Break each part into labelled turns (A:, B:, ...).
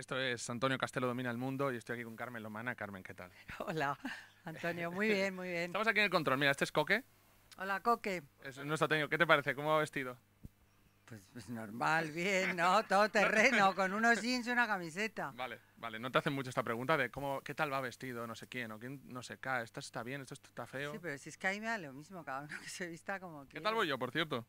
A: Esto es Antonio Castelo Domina el Mundo y estoy aquí con Carmen Lomana. Carmen, ¿qué tal?
B: Hola, Antonio, muy bien, muy bien.
A: Estamos aquí en el control. Mira, este es Coque.
B: Hola, Coque.
A: Es nuestro técnico. ¿Qué te parece? ¿Cómo va vestido? Pues, pues normal,
B: bien, ¿no? Todo terreno, con unos jeans y una camiseta. Vale,
A: vale. No te hacen mucho esta pregunta de cómo, qué tal va vestido, no sé quién, o quién, no sé qué. Esto está bien, esto está feo. Sí,
B: pero si es que ahí me da lo mismo, cada uno que se vista como que... ¿Qué tal voy yo, por cierto?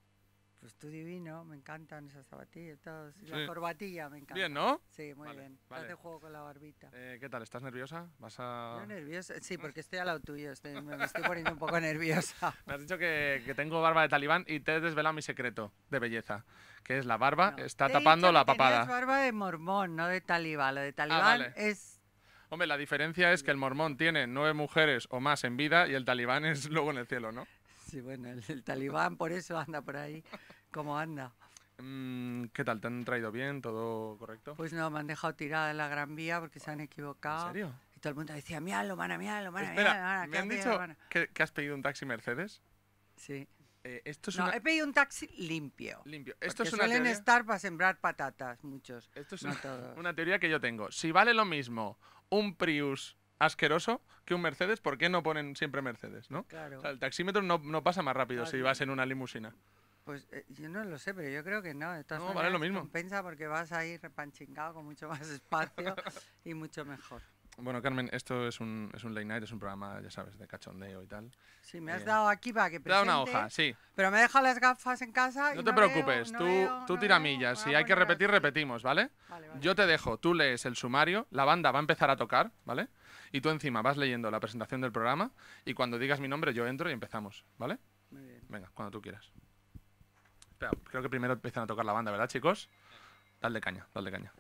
B: Pues tú divino, me encantan esas zapatillas, todos. la corbatilla me encanta. Bien, ¿no? Sí, muy bien. Vale. juego con la barbita. Eh,
A: ¿Qué tal? ¿Estás nerviosa? ¿Vas a...?
B: nerviosa, sí, porque estoy al lado tuyo, estoy, me estoy poniendo un poco nerviosa.
A: me has dicho que, tengo barba de talibán y te he desvelado mi secreto de belleza, que es la barba, está tapando la papada. Es
B: barba de mormón, no de talibán. Lo de ah, talibán es
A: Hombre, la diferencia es que el mormón tiene nueve mujeres o más en vida y el talibán es luego en el cielo, ¿no?
B: Sí, bueno, el, talibán por eso anda por ahí. como anda?
A: Mm, ¿Qué tal? ¿Te han traído bien? ¿Todo correcto? Pues
B: no, me han dejado tirada en la Gran Vía porque se han equivocado. ¿En serio? Y todo el mundo decía, míralo, mana, mana, van a". mana, ¿me han dicho
A: Que, has pedido un taxi Mercedes? Sí. Eh, esto es no, he
B: pedido un taxi
A: limpio. Limpio. Esto es una suelen
B: estar para sembrar patatas, muchos. Esto es una
A: teoría que yo tengo. Si vale lo mismo un Prius asqueroso que un Mercedes, ¿por qué no ponen siempre Mercedes? ¿no? el taxímetro no, pasa más rápido si vas en una limusina.
B: Pues eh, yo no lo sé, pero yo creo que no. no, vale lo mismo. Compensa porque vas a ir repanchingado con mucho más espacio y mucho mejor.
A: Bueno, Carmen, esto es un, es un late night, es un programa, ya sabes, de cachondeo y tal. Sí, me has eh, dado aquí para que presente. una hoja, sí.
B: Pero me dejado las gafas en casa. No te preocupes,
A: tú, tú tiramillas. Ah, si hay pues que repetir, repetimos, ¿vale? vale Yo te dejo, tú lees el sumario, la banda va a empezar a tocar, ¿vale? Y tú encima vas leyendo la presentación del programa y cuando digas mi nombre yo entro y empezamos, ¿vale? Venga, cuando tú quieras. Espera, creo que primero empiezan a tocar la banda, ¿verdad, chicos? Dale caña, dale caña.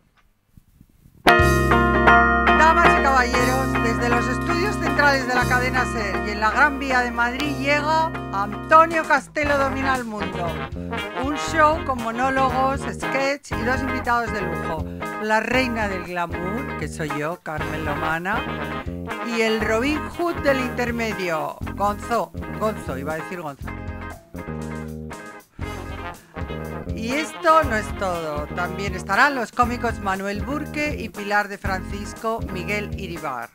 B: Damas y caballeros, desde los estudios centrales de la cadena SER y en la Gran Vía de Madrid llega Antonio Castelo Domina el Mundo show con monólogos, sketch y dos invitados de lujo. La reina del glamour, que soy yo, Carmen Lomana, y el Robin Hood del intermedio, Gonzo. Gonzo, iba a decir Gonzo. Y esto no es todo. También estarán los cómicos Manuel Burque y Pilar de Francisco Miguel Iribar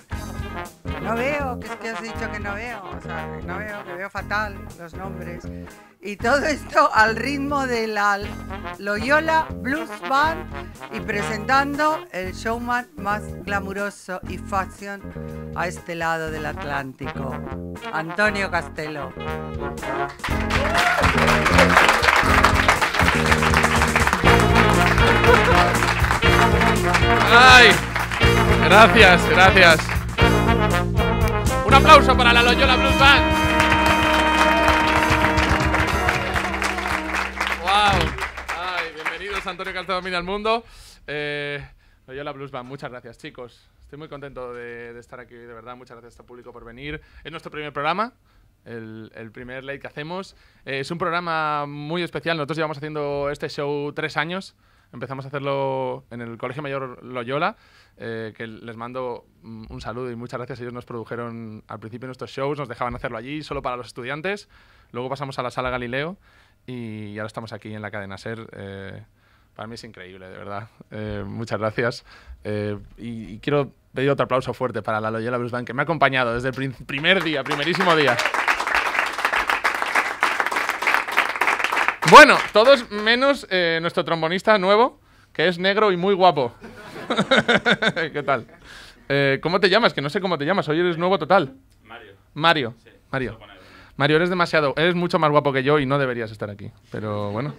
B: no veo, que es que has dicho que no veo, o sea, no veo, que veo fatal los nombres. Y todo esto al ritmo de la Loyola Blues Band y presentando el showman más glamuroso y fashion a este lado del Atlántico, Antonio Castelo.
A: ¡Ay! Gracias, gracias. Un aplauso para la Loyola Blues Band. ¡Wow! Ay, bienvenidos, Antonio Calzado al Mundo. Eh, Loyola Blues Band, muchas gracias, chicos. Estoy muy contento de, estar aquí, de verdad. Muchas gracias a este público por venir. Es nuestro primer programa. El, primer late que hacemos. Eh, es un programa muy especial. Nosotros llevamos haciendo este show tres años. Empezamos a hacerlo en el Colegio Mayor Loyola eh, que les mando mm, un saludo y muchas gracias. Ellos nos produjeron al principio nuestros shows, nos dejaban hacerlo allí solo para los estudiantes. Luego pasamos a la sala Galileo y ahora estamos aquí en la cadena Ser. Eh, para mí es increíble, de verdad. Eh, muchas gracias. y, quiero pedir otro aplauso fuerte para la Loyola Brisbane, que me ha acompañado desde el primer día, primerísimo día. Bueno, todos menos nuestro trombonista nuevo, que es negro y muy guapo. ¿Qué tal? Eh, ¿Cómo te llamas? Que no sé cómo te llamas. Hoy eres nuevo total. Mario. Mario. Mario. Mario, eres demasiado. Eres mucho más guapo que yo y no deberías estar aquí. Pero bueno.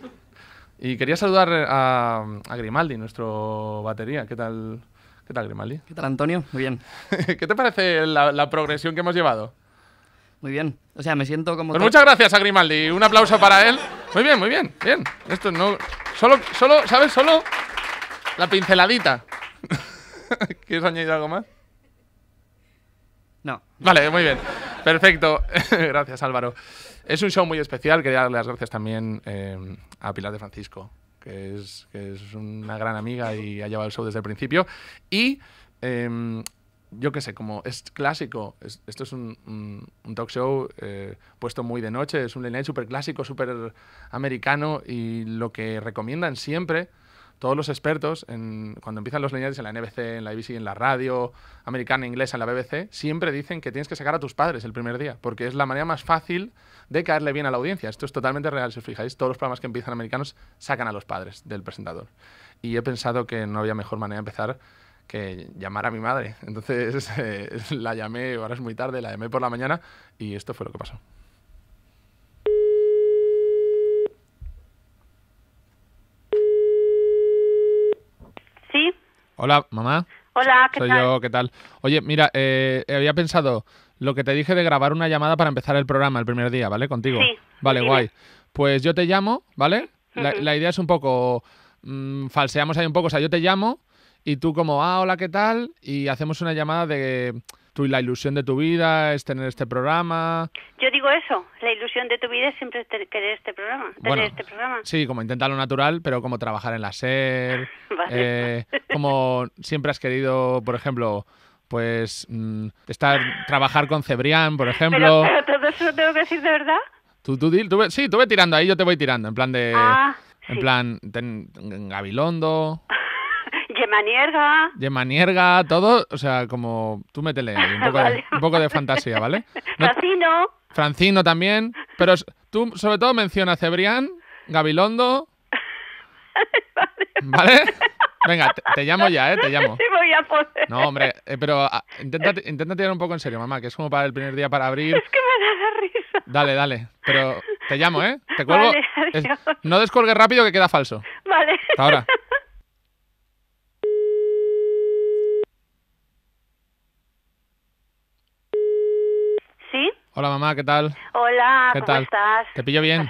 A: Y quería saludar a, Grimaldi, nuestro batería. ¿Qué tal? ¿Qué tal, Grimaldi? ¿Qué tal,
C: Antonio? Muy bien.
A: ¿Qué te parece la, progresión que hemos llevado?
C: Muy bien. O sea, me siento como. Pues muchas
A: gracias a Grimaldi. Un aplauso para él. Muy bien, muy bien. Bien. Esto no. Solo, solo, ¿sabes? Solo la pinceladita. ¿Quieres añadir algo más? No. Vale, muy bien. Perfecto. gracias, Álvaro. Es un show muy especial. Quería darle las gracias también eh, a Pilar de Francisco, que es, una gran amiga y ha llevado el show desde el principio. Y em, yo qué sé, como es clásico, esto es un, talk show eh, puesto muy de noche, es un lineal superclásico, súper clásico, súper americano y lo que recomiendan siempre todos los expertos, cuando empiezan los lineales en la NBC, en la ABC, en la radio americana, inglesa, en la BBC, siempre dicen que tienes que sacar a tus padres el primer día, porque es la manera más fácil de caerle bien a la audiencia. Esto es totalmente real, si os fijáis, todos los programas que empiezan americanos sacan a los padres del presentador. Y he pensado que no había mejor manera de empezar que llamar a mi madre. Entonces eh, la llamé, ahora es muy tarde, la llamé por la mañana y esto fue lo que pasó. Hola, mamá.
D: Hola, ¿qué Soy yo, ¿qué
A: tal? Oye, mira, eh, había pensado lo que te dije de grabar una llamada para empezar el programa el primer día, ¿vale? Contigo. Sí. Vale, guay. Pues yo te llamo, ¿vale? La, idea es un poco. Mm, falseamos ahí un poco. O sea, yo te llamo y tú, como, ah, hola, ¿qué tal? Y hacemos una llamada de tú la ilusión de tu vida es tener este programa.
D: Yo digo eso, la ilusión de tu vida es siempre querer este programa, tener este programa.
A: Sí, como intentar lo natural, pero como trabajar en la SER, eh, como siempre has querido, por ejemplo, pues mm, estar trabajar con Cebrián, por ejemplo. Pero,
D: todo eso lo tengo que decir de verdad.
A: Tú, sí, tú ve tirando ahí, yo te voy tirando, en plan de... Ah, en plan, Gabilondo...
D: Yemanierga.
A: Yemanierga, todo, o sea, como tú métele un poco, de, fantasía, ¿vale? Francino. Francino también, pero tú sobre todo menciona a Cebrián, Gabilondo. ¿Vale? Venga, te, llamo ya, ¿eh? Te llamo. Sí,
E: voy a poder. No, hombre,
A: eh, pero ah, a, intenta, tirar un poco en serio, mamá, que es como para el primer día para abrir. Es
D: que me da risa.
A: Dale, dale. Pero te llamo, ¿eh? Te cuelgo. no descolgues rápido que queda falso.
D: Vale. ahora.
A: Hola mamá, ¿qué tal?
D: Hola, ¿Qué ¿cómo tal? estás? ¿Te pillo bien?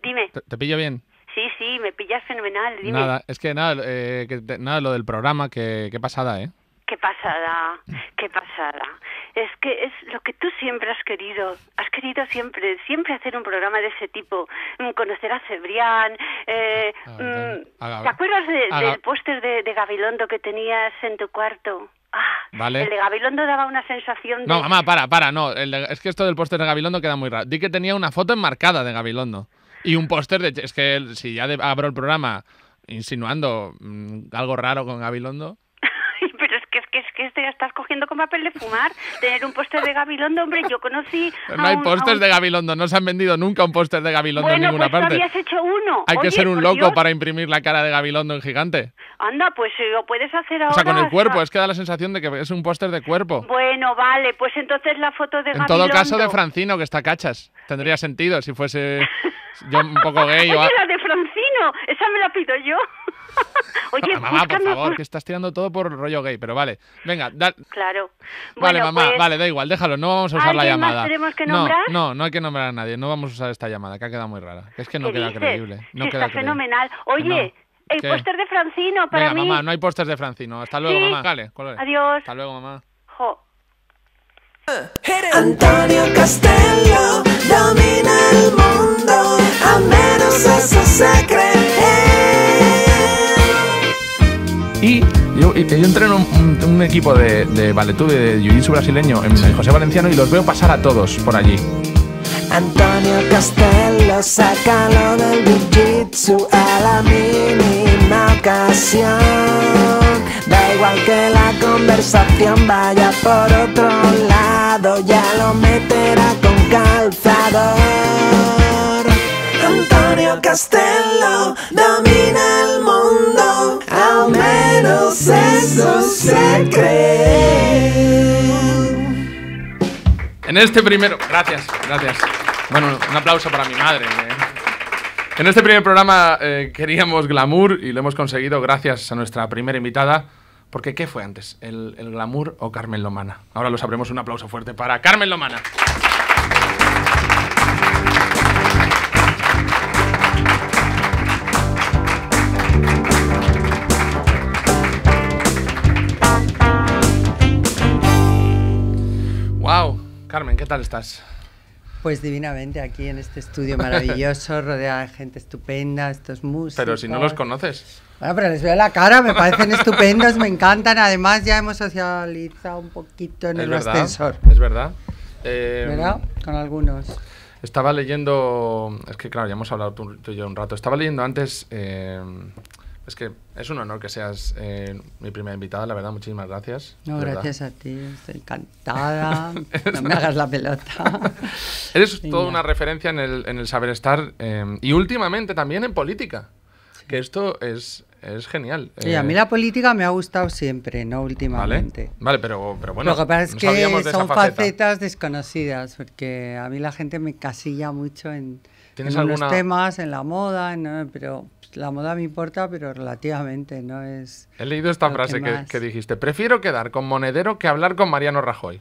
D: Dime. Te, pillo bien? Sí, sí, me pillas fenomenal. Dime. Nada,
A: es que nada, eh, que, nada lo del programa, que, qué pasada, ¿eh?
D: qué pasada, qué pasada. Es que es lo que tú siempre has querido. Has querido siempre, siempre hacer un programa de ese tipo. Mm, conocer a Cebrián. Eh, ah, mm, ¿Te acuerdas del póster de, Gabilondo que tenías en tu cuarto? Ah, vale. El de Gabilondo daba una sensación de... No, mamá,
A: para, para, no. Es que esto del póster de Gabilondo queda muy raro. Di que tenía una foto enmarcada de Gabilondo. Y un póster de... Es que si ya abro el programa insinuando mm, algo raro con Gabilondo
D: estás cogiendo con papel de fumar. Tener un póster de Gabilondo, hombre, yo conocí. no hay pósters de
A: Gabilondo, no se han vendido nunca un póster de Gabilondo en ninguna pues parte.
D: hecho uno. Hay que ser un loco para
A: imprimir la cara de Gabilondo en gigante.
D: Anda, pues eh, lo puedes hacer ahora. O sea, con el cuerpo, es que
A: da la sensación de que es un póster de cuerpo.
D: Bueno, vale, pues entonces la foto de En todo caso, de
A: Francino, que está cachas. Tendría sentido si fuese yo un poco gay o. la
D: de Francino esa me la pido yo. Oye, mamá, por favor,
A: que estás tirando todo por rollo gay, pero vale. Venga, da...
D: Claro. Vale, mamá, pues, vale, da
A: igual, déjalo, no vamos a usar la llamada. No, no, hay que nombrar a nadie, no vamos a usar esta llamada, que ha quedado muy rara. Es que no queda creíble. No queda fenomenal.
D: Oye, El póster de Francino para mamá,
A: no hay póster de Francino. Hasta luego, mamá. Dale, Adiós. Hasta luego, mamá.
D: Jo.
E: Antonio Castello domina el mundo. Amén cosas se creen. Y
A: yo, yo entreno un, equipo de, de de Jiu-Jitsu brasileño en San José Valenciano y los
E: veo pasar a todos por allí. Antonio Castello, lo del jiu-jitsu a la mínima ocasión. Da igual que la conversación vaya por otro lado, ya lo meterá con calzado. Castello domina el mundo, al menos eso se cree.
A: En este primero, gracias, gracias. Bueno, un aplauso para mi madre. ¿eh? En este primer programa eh, queríamos glamour y lo hemos conseguido gracias a nuestra primera invitada. Porque ¿qué fue antes? ¿El, glamour o Carmen Lomana? Ahora lo sabremos. Un aplauso fuerte para Carmen Lomana. Carmen, ¿qué
B: tal estás? Pues divinamente aquí en este estudio maravilloso, rodeada de gente estupenda, estos músicos. Pero si no los conoces. Bueno, pero les veo la cara, me parecen estupendos, me encantan. Además, ya hemos socializado un poquito en el ascensor. Es verdad. Eh, ¿Verdad? Con algunos.
A: Estaba leyendo, es que claro, ya hemos hablado tú, y yo un rato. Estaba leyendo antes eh, es que es un honor que seas eh, mi primera invitada, la verdad, muchísimas gracias. No, gracias
B: a ti, estoy encantada. no me hagas la pelota.
A: Eres toda una referencia en el, saber estar eh, y últimamente también en política, que esto es, es genial. Sí, a mí eh.
B: la política me ha gustado siempre, no últimamente. Vale, pero, pero bueno. Lo que pasa es que son facetas desconocidas, porque a mí la gente me casilla mucho en, algunos temas, en la moda, en, pero la moda me importa, pero relativamente no es...
A: He leído esta frase que, dijiste, prefiero quedar con Monedero que hablar con Mariano Rajoy.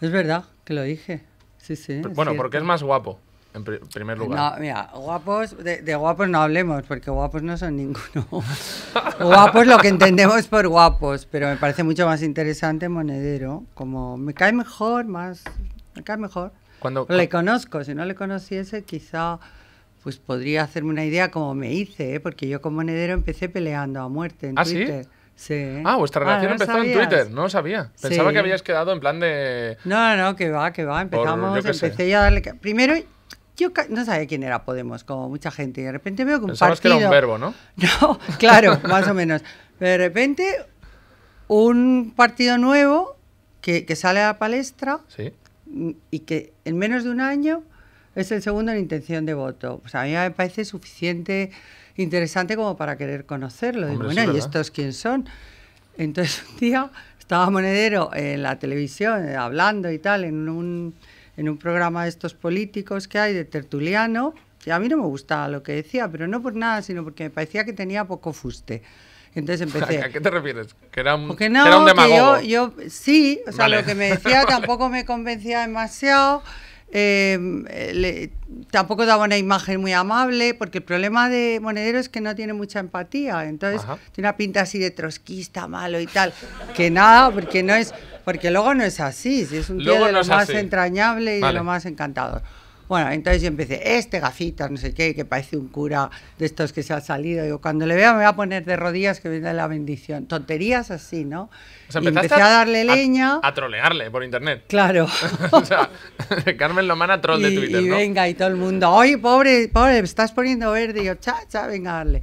B: Es verdad, que lo dije. Sí, sí. bueno, porque es más
A: guapo, en primer lugar.
B: No, mira, guapos, de, guapos no hablemos, porque guapos no son ninguno. guapos lo que entendemos por guapos, pero me parece mucho más interesante Monedero, como me cae mejor, más... Me cae mejor. Cuando, le conozco, si no le conociese quizá pues podría hacerme una idea como me hice, ¿eh? porque yo como monedero empecé peleando a muerte en ¿Ah, Twitter. ¿sí? Sí. Ah, vuestra ah, relación empezó en Twitter, no lo
A: sabía. Pensaba que habías quedado en plan de.
B: No, no, que va, que va. Empezamos, empecé ya a darle. Primero, yo no sabía quién era Podemos, como mucha gente. Y de repente veo que un Pensabas partido... que era un verbo, ¿no? No, claro, más o menos. de repente, un partido nuevo que, que sale a la palestra ¿Sí? y que en menos de un año es el segundo en intención de voto. Pues a mí me parece suficiente, interesante como para querer conocerlo. bueno, ¿y estos quién son? Entonces un día estaba Monedero en la televisión eh, hablando y tal, en un, en un programa de estos políticos que hay, de tertuliano, y a mí no me gustaba lo que decía, pero no por nada, sino porque me parecía que tenía poco fuste. Entonces empecé. ¿A qué te
A: refieres? Que era un, era un demagogo.
B: yo, sí, o sea, lo que me decía tampoco me convencía demasiado. Em, eh, tampoco daba una imagen muy amable, porque el problema de Monedero es que no tiene mucha empatía, entonces tiene una pinta así de trotskista, malo y tal, que nada, porque no es, porque luego no es así, es un tío de lo más entrañable y de lo más encantador. Bueno, entonces yo empecé, este Gafitas, no sé qué, que parece un cura de estos que se ha salido. Yo cuando le vea me va a poner de rodillas que viene la bendición. Tonterías así, ¿no?
A: empecé a, darle leña. A, trolearle por internet. Claro. o sea, Carmen Lomana troll de Twitter. Y venga,
B: y todo el mundo, oye, pobre, pobre, me estás poniendo verde. Y yo, cha, cha, venga, darle.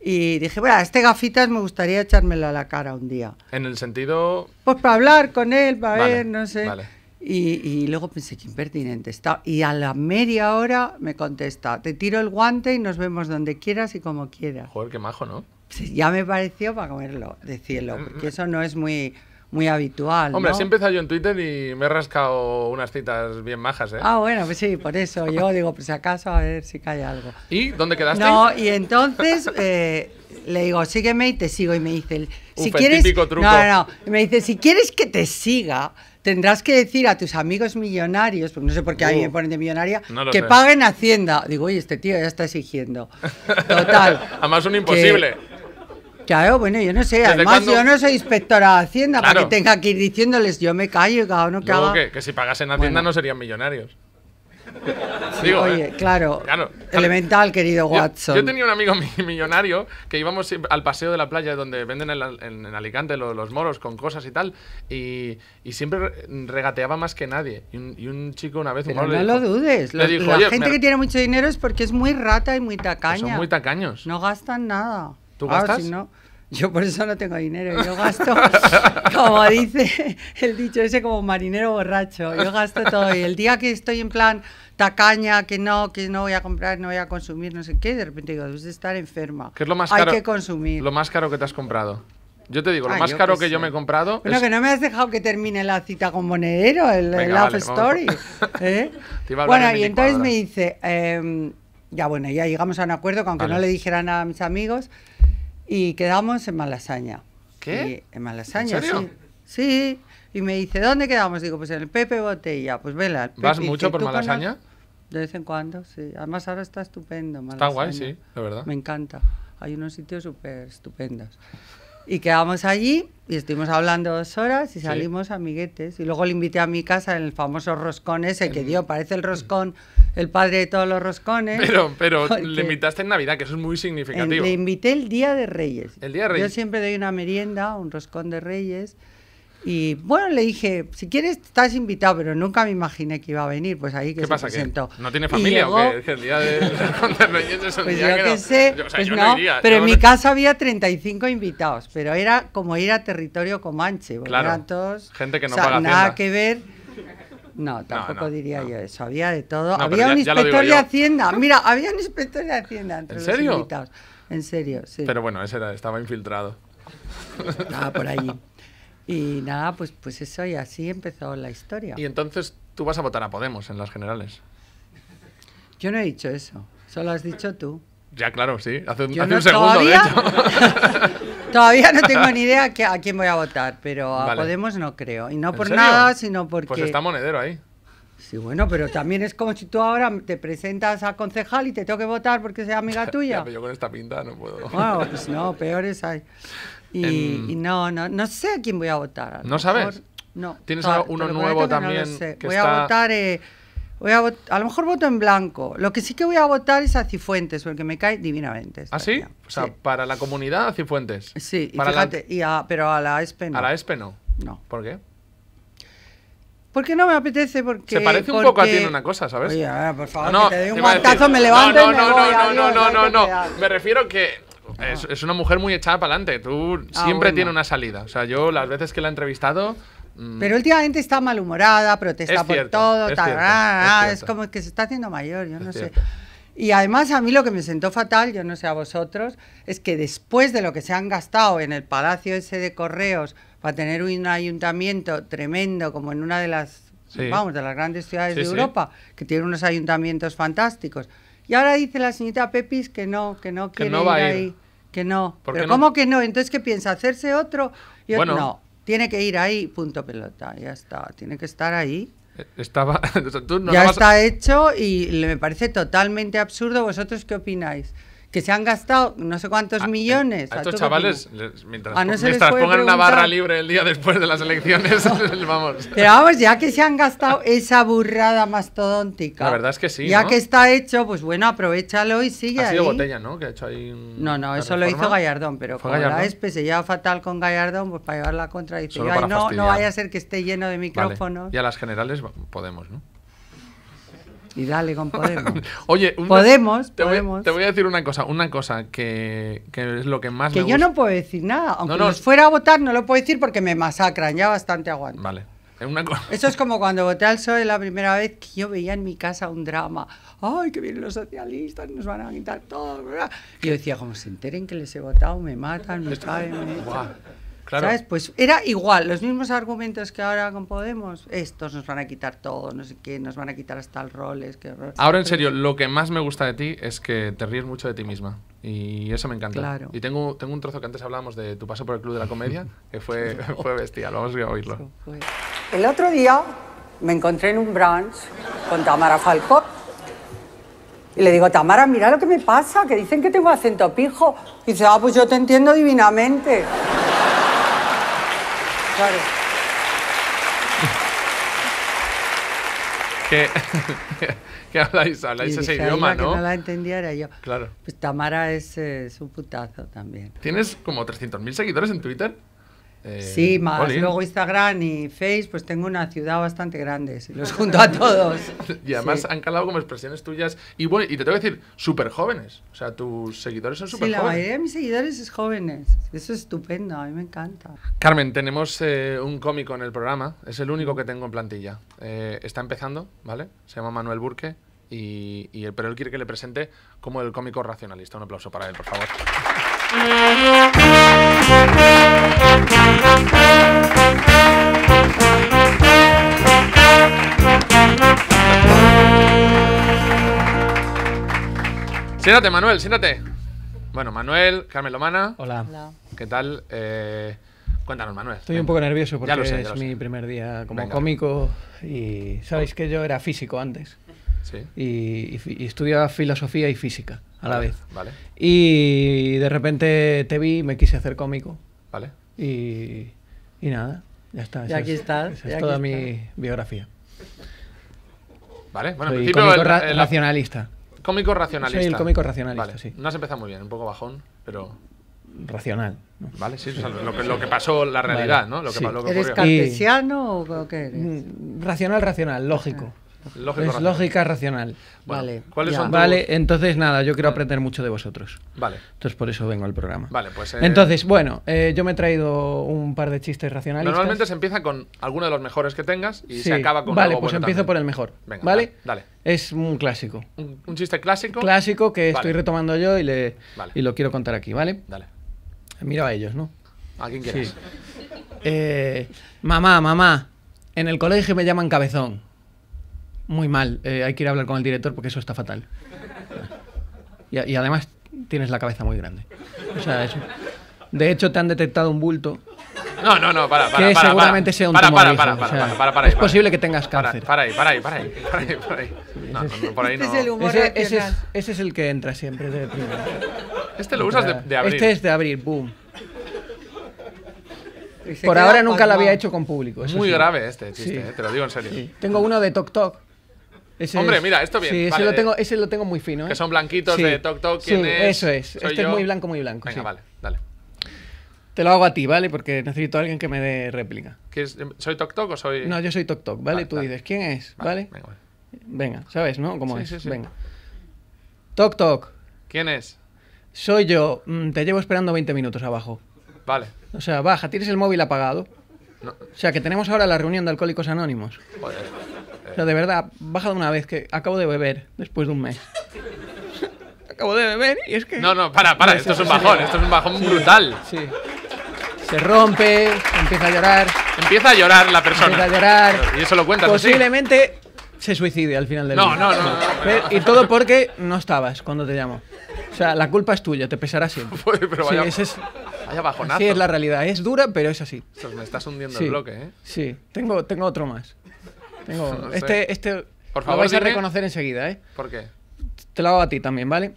B: Y dije, bueno, este gafitas me gustaría echármelo a la cara un día. En el sentido. Pues para hablar con él, para ver, no sé. Vale. Y, luego pensé que impertinente está. Y a la media hora me contesta, te tiro el guante y nos vemos donde quieras y como quieras. Joder, qué majo, ¿no? ya me pareció para comerlo decirlo cielo, mm, mm, porque mm. eso no es muy, muy habitual. Hombre, ¿no? así he
A: empezado yo en Twitter y me he rascado unas citas bien majas, ¿eh? Ah, bueno,
B: pues sí, por eso. Yo digo, pues acaso, a ver si cae algo. ¿Y dónde quedaste? No, y entonces eh, le digo, sígueme y te sigo. Y me dice, si quieres. No, no, no. me dice, si quieres que te siga tendrás que decir a tus amigos millonarios, porque no sé por qué a mí me ponen de millonaria, que paguen Hacienda. Digo, oye, este tío ya está exigiendo.
A: Total. Además, un imposible.
B: Claro, bueno, yo no sé. Además, yo no soy inspectora de Hacienda para que tenga que ir diciéndoles yo me callo, cada uno que,
A: que, que si pagasen Hacienda no serían millonarios oye, eh, claro, Elemental,
B: querido Watson. Yo, tenía un
A: amigo millonario que íbamos al paseo de la playa donde venden en, Alicante los, moros con cosas y tal. Y, siempre regateaba más que nadie. Y
B: un, chico una vez. no lo dudes. la gente que tiene mucho dinero es porque es muy rata y muy tacaña. son muy tacaños. No gastan nada. ¿Tú gastas? no, yo por eso no tengo dinero, yo gasto, como dice el dicho ese, como marinero borracho, yo gasto todo. Y el día que estoy en plan, tacaña, que no, que no voy a comprar, no voy a consumir, no sé qué, de repente digo, debes de estar enferma. ¿Qué es lo más Hay que
A: consumir. Lo más caro que te has comprado. Yo te digo, lo ah, más caro que, yo me he comprado. Bueno, que
B: no me has dejado que termine la cita con Monedero, el, Love Story. ¿eh?
A: bueno, y entonces
B: me dice, em, ya bueno, ya llegamos a un acuerdo, aunque no le dijera nada a mis amigos, y quedamos en Malasaña. ¿Qué? en Malasaña, sí. Y me dice, ¿dónde quedamos? Digo, pues en el Pepe Botella. Pues vela. ¿Vas mucho por Malasaña? De vez en cuando, sí. Además ahora está estupendo. Está guay, sí, la verdad. Me encanta. Hay unos sitios súper estupendos. Y quedamos allí y estuvimos hablando dos horas y salimos amiguetes. Y luego le invité a mi casa en el famoso roscón ese que dio, parece el roscón, el padre de todos los roscones. Pero, le
A: invitaste en Navidad, que eso es muy significativo. le
B: invité el Día de Reyes. El Día de Reyes. Yo siempre doy una merienda, un roscón de Reyes. Y bueno, le dije, si quieres estás invitado, pero nunca me imaginé que iba a venir, pues ahí que se pasa, ¿No tiene familia o qué? El día de Reyes pues, pues yo que, sé, no, pero en mi casa había 35 invitados, pero era como ir a territorio comanche, claro, gente que no o nada que ver. No, tampoco diría yo eso. Había de todo. había un inspector de Hacienda. Mira, había un inspector de Hacienda entre ¿En serio? invitados. En serio, sí. Pero bueno, ese era, estaba infiltrado. Estaba por allí. Y nada, pues, pues eso y así empezó la historia. Y
A: entonces tú vas a votar a Podemos en las generales.
B: Yo no he dicho eso, solo has dicho tú.
A: Ya, claro, sí. Hace, un segundo, todavía, de hecho. todavía no tengo ni idea
B: a quién voy a votar, pero a Podemos no creo. Y no por nada, sino porque... Pues está Monedero ahí. Sí, bueno, pero también es como si tú ahora te presentas a concejal y te tengo que votar porque sea amiga tuya. ya, pero
A: yo con esta pinta no puedo. Bueno, pues
B: no, peores hay. Y, no, no, no sé a quién voy a votar. ¿No sabes? No. ¿Tienes uno nuevo este también? que voy, a votar, eh, voy a a, lo mejor voto en blanco. Lo que sí que voy a votar es a Cifuentes, porque me cae divinamente.
A: ¿Ah, sí? O sea, para la comunidad a Cifuentes. Sí, y para fíjate,
B: la... y a, pero a la ESPE no. A la
A: ESPE no. No. ¿Por qué?
B: Porque no me apetece, porque... Se parece un poco a ti en una cosa, ¿sabes? por favor, no, que te doy un guantazo, me levanto no, no, me No, no, no,
A: no, no, no, me refiero que Ah. es, una mujer muy echada para adelante. Tú ah, siempre tiene una salida. O sea, yo las veces que la he entrevistado. Mm, Pero
B: últimamente está malhumorada, protesta por todo, es, es, como que se está haciendo mayor, yo no sé. Y además a mí lo que me sentó fatal, yo no sé a vosotros, es que después de lo que se han gastado en el Palacio ese de Correos para tener un ayuntamiento tremendo como en una de las, de las grandes ciudades de Europa, que tiene unos ayuntamientos fantásticos, y ahora dice la señorita Pepis que no, que no quiere ir, ahí. Que no. ¿Pero cómo que no? Entonces, ¿qué piensa? ¿Hacerse otro? bueno, no, tiene que ir ahí, punto pelota, ya está. Tiene que estar ahí. Eh, estaba,
A: ya está
B: hecho y me parece totalmente absurdo. ¿Vosotros qué opináis? que se han gastado no sé cuántos ah, eh, millones. A, estos chavales, mientras, pongan una barra
A: libre el día después de las elecciones, vamos. Pero vamos,
B: ya que se han gastado esa burrada mastodóntica. La verdad es que sí. Ya que está hecho, pues bueno, aprovechalo y sigue. Ha sido botella,
A: ¿no? Que ha hecho ahí no, no, eso lo hizo Gallardón, pero como la ESPE
B: se lleva fatal con Gallardón, pues para llevar la contra no, no vaya a ser que esté lleno de micrófonos. Y
A: a las generales podemos, ¿no?
B: y dale con Podemos. Oye, Podemos, te voy, te voy a decir
A: una cosa, una cosa que, es lo que más me gusta. yo
B: no puedo decir nada, aunque nos fuera a votar no lo puedo decir porque me masacran, ya bastante aguanto.
A: Vale. Una
B: Eso es como cuando voté al PSOE la primera vez que yo veía en mi casa un drama. ¡Ay, que vienen los socialistas, nos van a quitar todo! Y yo decía, como se enteren que les he votado, me matan, me caen, me ¿Sabes? Pues era igual, los mismos argumentos que ahora con Podemos. Estos nos van a quitar todo, no sé qué, nos van a quitar hasta el roles que... Ahora, en serio,
A: lo que más me gusta de ti es que te ríes mucho de ti misma. Y eso me encanta. Y tengo, tengo un trozo que antes hablábamos de tu paso por el Club de la Comedia, que fue, fue bestial. Vamos a oírlo.
B: El otro día me encontré en un brunch con Tamara Falcó. Y le digo, Tamara, mira lo que me pasa, que dicen que tengo acento pijo. Y dice, ah, pues yo te entiendo divinamente. Claro.
A: ¿Qué que habláis, habláis ese idioma, ¿no? Que no la
B: entendiera yo. Claro. Pues Tamara es eh, un putazo también. ¿Tienes como 300.000 seguidores en Twitter?
A: Eh, sí, más luego
B: Instagram y Face, pues tengo una ciudad bastante grande, los junto a todos.
A: y además han calado como expresiones tuyas, y bueno, y te tengo que decir, súper jóvenes, o sea, tus seguidores son súper jóvenes. Sí, la mayoría
B: de mis seguidores es jóvenes, eso es estupendo, a mí me encanta.
A: Carmen, tenemos eh, un cómico en el programa, es el único que tengo en plantilla, eh, está empezando, ¿vale? Se llama Manuel Burke, y, pero él quiere que le presente como el cómico racionalista. Un aplauso para él, por
F: favor.
A: Siéntate, Manuel, siéntate. Bueno, Manuel, Carmen Lomana. Hola. ¿Qué tal? Eh, cuéntanos, Manuel. Estoy un poco nervioso porque es mi primer día como
C: cómico y sabéis que yo era físico antes. Y, y estudiaba filosofía y física a la vez. Y de repente te vi, me quise hacer cómico. Vale. Y, y nada, ya está. Y aquí está. es toda mi biografía. Vale, bueno, Soy Cómico racionalista. Cómico racionalista. Soy el cómico racionalista, sí.
A: No has empezado muy bien, un poco bajón, pero. Racional. Vale, sí, lo, que, lo, que, pasó, la realidad, ¿no? Lo que, ¿Eres
C: cartesiano o qué mm, Racional, racional, lógico. Lógica, es racional. lógica racional. vale. ¿cuáles vale, entonces nada, yo quiero aprender mucho de vosotros. Vale. Entonces por eso vengo al programa. Vale, pues. Eh, entonces, bueno, eh, yo me he traído un par de chistes racionales. Normalmente
A: se empieza con alguno de los mejores que tengas y se acaba con Vale, pues empiezo por el mejor. ¿Vale?
C: Es un clásico.
A: ¿Un, chiste clásico? Clásico que estoy
C: retomando yo y, le, y lo quiero contar aquí, ¿vale? Dale. Mira a ellos, ¿no? A quien eh, mamá, mamá, en el colegio me llaman cabezón. Muy mal. Eh, hay que ir a hablar con el director porque eso está fatal. Y, y además tienes la cabeza muy grande. O sea, De hecho, te han detectado un bulto. No, no, no, para, para. Que seguramente sea un tumor. Para, para, para, para, para, Es posible que tengas cáncer. Para, ahí, para ahí, para
F: ahí. Para ahí, No, ahí este no. es el humor ese,
C: ese, es, el que entra siempre Este lo usas de, este abrir. Este es de abrir, boom. Por ahora nunca lo había hecho con público. Es Muy grave este chiste, eh, te lo digo en serio. Tengo uno de Tok Tok. Hombre, mira, esto bien. Sí, ese, lo tengo, ese lo tengo muy fino. ¿eh? Que son blanquitos de Tok Tok. ¿quién sí, es? eso es. este es muy blanco, muy blanco. Venga, vale, dale. Te lo hago a ti, ¿vale? Porque necesito a alguien que me dé réplica.
A: ¿Soy Tok Tok o soy.? No, yo
C: soy Tok Tok, ¿vale? Tú dices, ¿quién es? ¿Vale? Venga, ¿sabes, no? ¿Cómo es? Venga. Tok Tok. ¿Quién es? Soy yo. Mm, te llevo esperando 20 minutos abajo. Vale. O sea, baja, tienes el móvil apagado. O sea, que tenemos ahora la reunión de Alcohólicos Anónimos. Joder. Pero eh. de verdad, baja de una vez que acabo de beber después de un mes. acabo de beber y
A: es que... No, no, para, para, pues esto es un bajón, esto es un bajón brutal. Sí.
C: Se rompe, empieza a llorar.
G: Empieza a llorar la persona. Empieza a llorar. Y eso lo cuenta.
C: Posiblemente se suicide al final del día no, no, no, Y todo porque no estabas cuando te llamo. O sea, la culpa es tuya, te pesará siempre. pero vaya, es, Sí, es la realidad. Es dura, pero es así. me estás hundiendo el bloque, ¿eh? Sí, tengo, tengo otro más. Este, este. Por lo vais a reconocer enseguida, ¿eh? ¿Por qué? Te lo hago a ti también, ¿vale?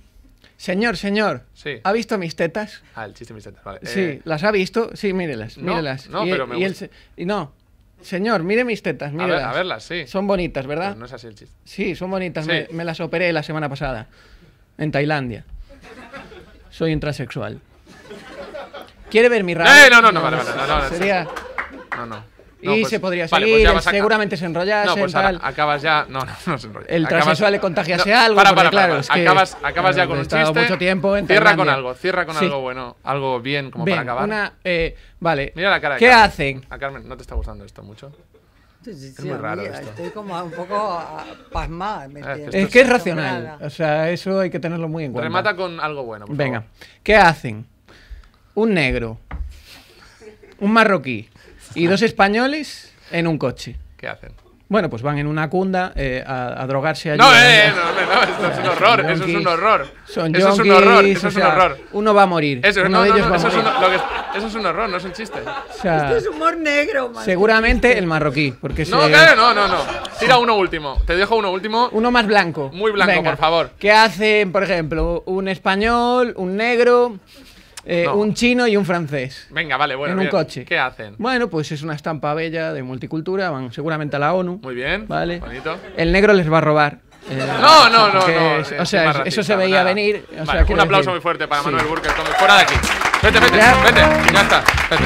C: Señor, señor, ¿ha visto mis tetas?
A: Ah, el chiste de mis tetas, vale. Sí, eh,
C: ¿las ha visto? Sí, mírelas, mírelas. No, pero me y, no, señor, mire mis tetas, mírelas. A, verlas, sí. Son bonitas, ¿verdad? no es así el chiste. Sí, son bonitas, Me, las operé la semana pasada, en Tailandia. Soy intrasexual. ¿Quiere ver mi rabo? Eh, no, no, no, no, no, sería... No, no y pues, se podría pues salir, seguramente se enrolla No, pues acabas
A: ya. No, no, no se enrolla. El transexual le contagiase algo. claro, Acabas, acabas ya eh, con un chiste. mucho tiempo cierra con algo, cierra con algo bueno, algo bien, como para acabar. Eh, vale. Mira la cara ¿Qué hacen? A Carmen, ¿no te está gustando esto mucho?
B: Es muy raro esto. Estoy como un poco ah, pasmada. Eh, es que es racional.
C: O sea, eso hay que tenerlo muy en cuenta. Remata con algo bueno. Por Venga. ¿Qué hacen? Un negro, un marroquí, y dos españoles en un coche. ¿Qué hacen? Bueno, pues van en una cunda eh, a, drogarse allí. No, eh, no, no, esto es un horror, eso es un horror. eso es un horror, eso es un horror. Uno va a morir. Eso, Es un, eso
A: es un horror, no es un chiste. esto
C: es
B: humor negro, man. Seguramente el
C: marroquí, porque No, claro, no, no, no. Tira uno último, te dejo uno último. Uno más blanco. Muy blanco, por favor. ¿Qué hacen, por ejemplo, un español, un negro, eh, un chino y un francés.
A: Venga, vale, bueno. En un coche. ¿Qué hacen?
C: Bueno, pues es una estampa bella de multicultura, van seguramente a la ONU. Muy bien. Vale. Bonito. El negro les va a robar. Eh, no, no, no, o sea, eso se veía venir. un aplauso muy fuerte
A: para Manuel Burke. Fuera de aquí. Vete, vete, vete. Ya está. Vete.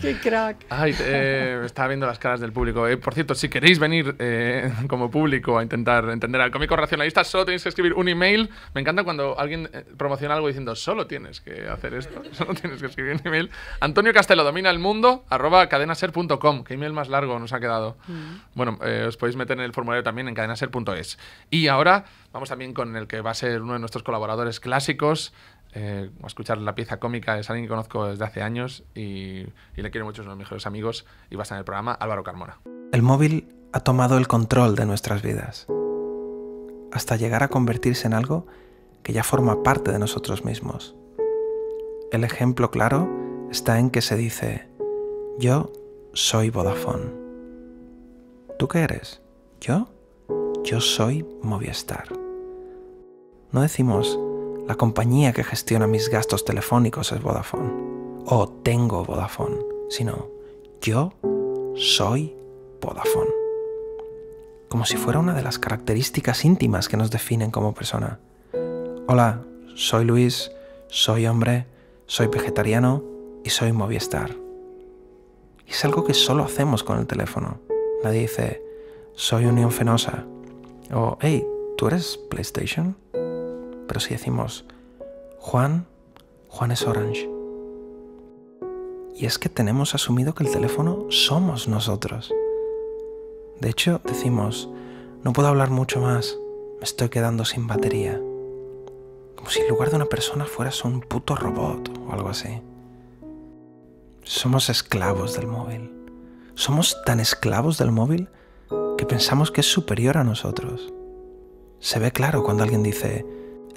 F: ¡Qué crack!
A: Ay, eh, estaba viendo las caras del público. Eh, por cierto, si queréis venir eh, como público a intentar entender al cómico racionalista, solo tenéis que escribir un email. Me encanta cuando alguien eh, promociona algo diciendo solo tienes que hacer esto, solo tienes que escribir un email. Antonio Castelo domina el mundo, arroba cadenaser.com. Qué email más largo nos ha quedado. Mm. Bueno, os podéis meter en el formulario también en cadenaser.es. Y ahora vamos también con el que va a ser uno de nuestros colaboradores clásicos, eh, a escuchar la pieza cómica. Es alguien que conozco desde hace años y, y le quiero mucho, es uno de mis mejores amigos y va a estar en el programa Álvaro Carmona.
H: El móvil ha tomado el control de nuestras vidas, hasta llegar a convertirse en algo que ya forma parte de nosotros mismos. El ejemplo claro está en que se dice, yo soy Vodafone. ¿Tú qué eres? ¿Yo? Yo soy Movistar. No decimos, la compañía que gestiona mis gastos telefónicos es Vodafone. O tengo Vodafone, sino yo soy Vodafone. Como si fuera una de las características íntimas que nos definen como persona. Hola, soy Luis, soy hombre, soy vegetariano y soy Movistar. es algo que solo hacemos con el teléfono. Nadie dice, soy Unión Fenosa. O, hey, ¿tú eres PlayStation? Pero si decimos Juan, Juan es Orange. Y es que tenemos asumido que el teléfono somos nosotros. De hecho, decimos, no puedo hablar mucho más, me estoy quedando sin batería. Como si en lugar de una persona fueras un puto robot o algo así. Somos esclavos del móvil. Somos tan esclavos del móvil que pensamos que es superior a nosotros. Se ve claro cuando alguien dice,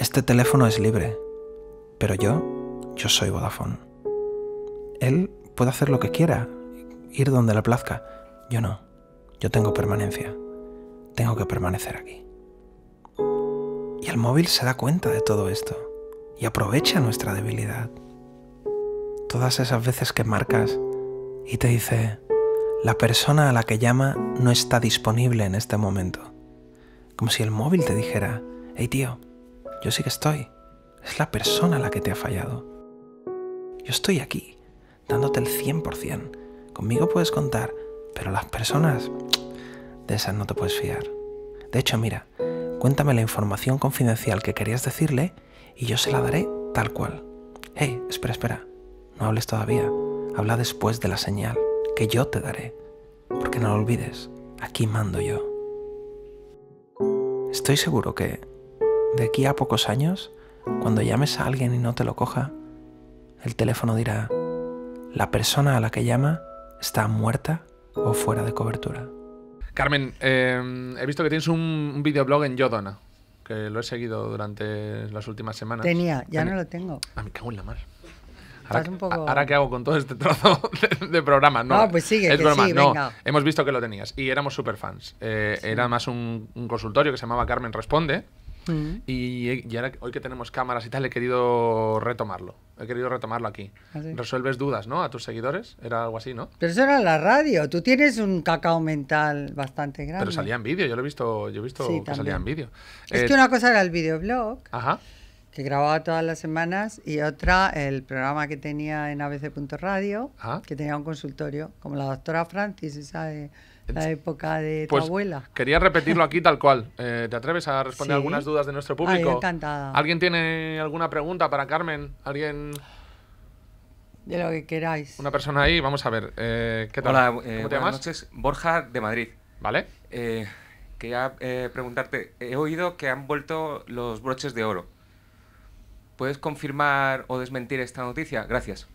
H: este teléfono es libre, pero yo, yo soy Vodafone. Él puede hacer lo que quiera, ir donde le plazca. Yo no. Yo tengo permanencia. Tengo que permanecer aquí. Y el móvil se da cuenta de todo esto y aprovecha nuestra debilidad. Todas esas veces que marcas y te dice, la persona a la que llama no está disponible en este momento. Como si el móvil te dijera, hey tío, yo sí que estoy. Es la persona la que te ha fallado. Yo estoy aquí, dándote el 100%. Conmigo puedes contar, pero las personas, de esas no te puedes fiar. De hecho, mira, cuéntame la información confidencial que querías decirle y yo se la daré tal cual. Hey, espera, espera, no hables todavía. Habla después de la señal que yo te daré. Porque no lo olvides, aquí mando yo. Estoy seguro que de aquí a pocos años, cuando llames a alguien y no te lo coja, el teléfono dirá, la persona a la que llama está muerta o fuera de cobertura.
A: Carmen, em, he visto que tienes un videoblog en Yodona, que lo he seguido durante las últimas semanas. Tenía, ya no
H: lo tengo.
B: Ah, me cago en la mar. Ahora, un
A: qué hago con todo este trozo de, programa. No, no, ah, pues sigue. Hemos visto que lo tenías y éramos super fans. Eh, era más un, un, consultorio que se llamaba Carmen Responde, Mm. y, ahora, hoy que tenemos cámaras y tal, he querido retomarlo. He querido retomarlo aquí. ¿Ah, Resuelves dudas, ¿no? A tus seguidores. Era algo así, ¿no?
B: Pero eso era la radio. Tú tienes un cacao mental bastante grande. Pero salía en vídeo. Yo lo he visto, yo he visto que salía en vídeo. Es eh, que una cosa era el videoblog. Que grababa todas las semanas. Y otra, el programa que tenía en abc.radio. Que tenía un consultorio. Como la doctora Francis, esa de la época de tu pues abuela. Quería repetirlo
A: aquí tal cual. Eh, ¿Te atreves a responder algunas dudas de nuestro público? Ay, encantada. ¿Alguien tiene alguna pregunta para Carmen? ¿Alguien...? De lo que queráis. Una persona ahí, vamos a ver. Eh, ¿Qué tal?
G: Hola, ¿Cómo eh, te llamas? noches. Borja de Madrid. ¿Vale? quería preguntarte, he oído que han vuelto los broches de oro. ¿Puedes confirmar o desmentir esta noticia? Gracias.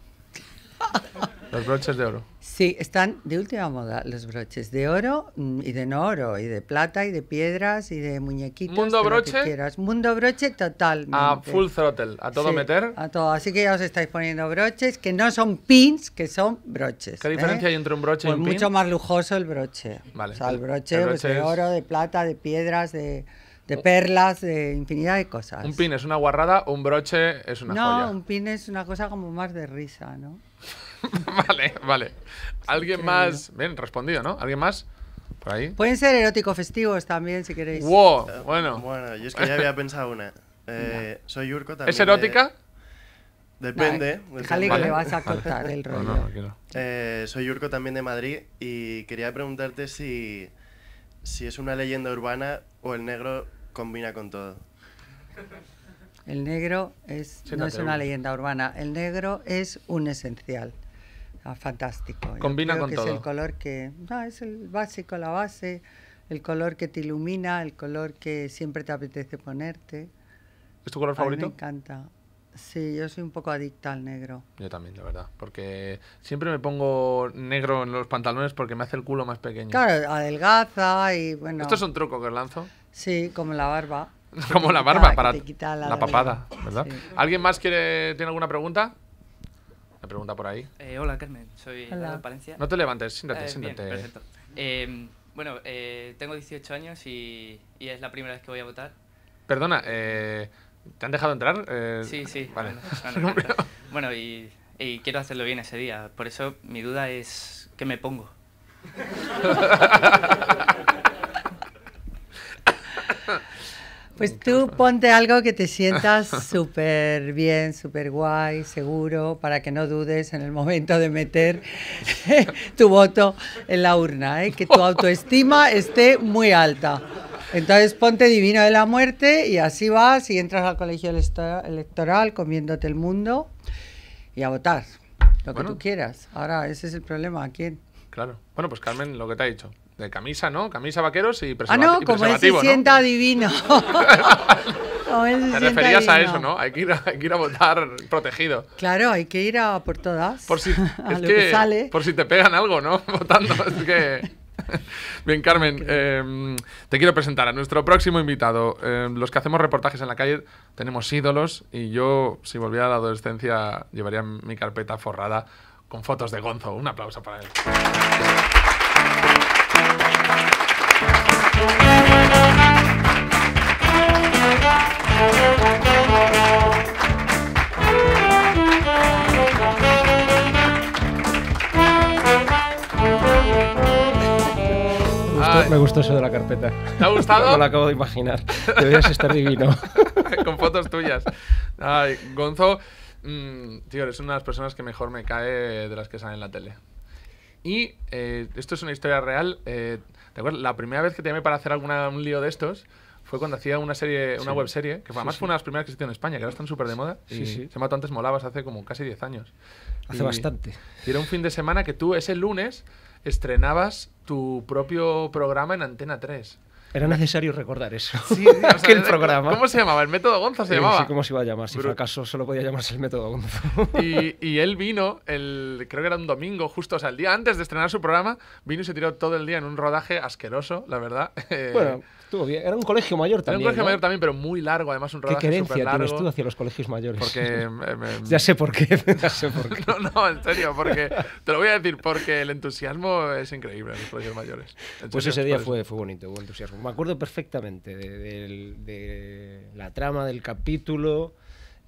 B: Los broches de oro. Sí, están de última moda los broches de oro mm, y de no oro, y de plata, y de piedras, y de muñequitos. Mundo broche. Mundo broche total. A full throttle,
A: a todo meter.
B: A todo. Así que ya os estáis poniendo broches que no son pins, que son
A: broches. ¿Qué diferencia ¿eh? hay entre un broche y pues un pin? mucho
B: más lujoso el broche.
A: Vale. O sea, el broche, pues, de oro,
B: de plata, de piedras, de oh. perlas, de infinidad de cosas. Un
A: pin es una guarrada, un broche es una joya. No,
B: un pin es una cosa como más de risa, ¿no?
A: vale, vale. ¿Alguien más? Bien, respondido, ¿no? ¿Alguien más? Por ahí. Pueden
B: ser eróticos festivos también, si queréis.
A: Wow,
C: bueno. Bueno, yo es que ya había pensado una. Eh, soy Urco
A: también. ¿Es erótica?
C: Depende. déjale que le vas a cortar el rollo. Eh, soy Urco también de Madrid y quería preguntarte si, si es una leyenda urbana o el negro combina con todo.
B: El negro es, no es una leyenda urbana, el negro es un esencial. Ah, fantástico. Combina con que Es el color que. es el básico, la base, el color que te ilumina, el color que siempre te apetece ponerte. ¿Es tu color favorito? me encanta. Sí, yo soy un poco adicta al negro.
A: Yo también, la verdad. Porque siempre me pongo negro en los pantalones porque me hace el culo más pequeño. Claro,
B: adelgaza y bueno. Esto es un truco que os lanzo. Sí, como la barba. como la barba, para la, papada,
A: ¿verdad? ¿Alguien más quiere, tiene alguna pregunta? pregunta por ahí.
D: Eh, hola, Carmen. Soy de Palencia. No te levantes, siéntate, eh, siéntate. perfecto. Eh, bueno, tengo 18 años y, es la primera vez que voy a votar.
A: Perdona, ¿te han dejado entrar? sí, sí.
D: bueno, y, y quiero hacerlo bien ese día. Por eso mi duda es, ¿qué me pongo?
B: Pues tú ponte algo que te sientas súper bien, súper guay, seguro, para que no dudes en el momento de meter tu voto en la urna, ¿eh? que tu autoestima esté muy alta. Entonces ponte divino de la muerte y así vas y entras al colegio electoral comiéndote el mundo y a votar, lo que tú quieras. Ahora, ese es el problema, ¿a quién?
A: Claro. Bueno, pues Carmen, lo que te ha dicho. De camisa, ¿no? Camisa vaqueros y preservativo. Ah, no, como él se sienta
B: divino. Te referías a eso, ¿no?
A: Hay que, ir a, votar protegido.
B: Claro, hay que ir a por todas. Por
A: si, Por si te pegan algo, ¿no? Votando. que. Bien, Carmen, em, te quiero presentar a nuestro próximo invitado. Em, los que hacemos reportajes en la calle tenemos ídolos y yo, si volviera a la adolescencia, llevaría mi carpeta forrada con fotos de Gonzo. Un aplauso para él
I: me gustó eso de la carpeta. ¿Te ha gustado? no lo acabo de imaginar. Deberías estar divino.
A: Con fotos tuyas. Ay, Gonzo, mm, tío, eres una de las personas que mejor me cae de las que salen en la tele. Y eh, esto es una historia real. Eh, La primera vez que te llamé para hacer alguna, un lío de estos fue cuando hacía una serie, una web serie, que fue, además fue una de las primeras que existió en España, que ahora están súper de moda. Y Se mató Antes Molabas hace como casi 10 años. Hace bastante. Y era un fin de semana que tú ese lunes estrenabas tu propio programa en Antena 3. Era necesario recordar eso. Sí, o sea, el programa. ¿Cómo se llamaba? ¿El método Gonzo se llamaba? Sí, ¿cómo
I: se iba a llamar? Si por acaso solo podía llamarse el método Gonzo.
A: Y, él vino, el, creo que era un domingo, justo, o sea, el día antes de estrenar su programa, vino y se tiró todo el día en un rodaje asqueroso, la verdad. Bueno,
I: estuvo bien. Era un colegio mayor también. Era un colegio mayor
A: también, pero muy largo, además un rodaje ¿Qué querencia tienes tú hacia
I: los colegios mayores? Em, em, em, ya sé
A: por qué, ya sé por qué. no, no, en serio, porque... Te lo voy a decir, porque el entusiasmo es increíble en los colegios mayores. pues ese día
I: fue, fue bonito, hubo entusiasmo. Me acuerdo perfectamente de, la trama del capítulo.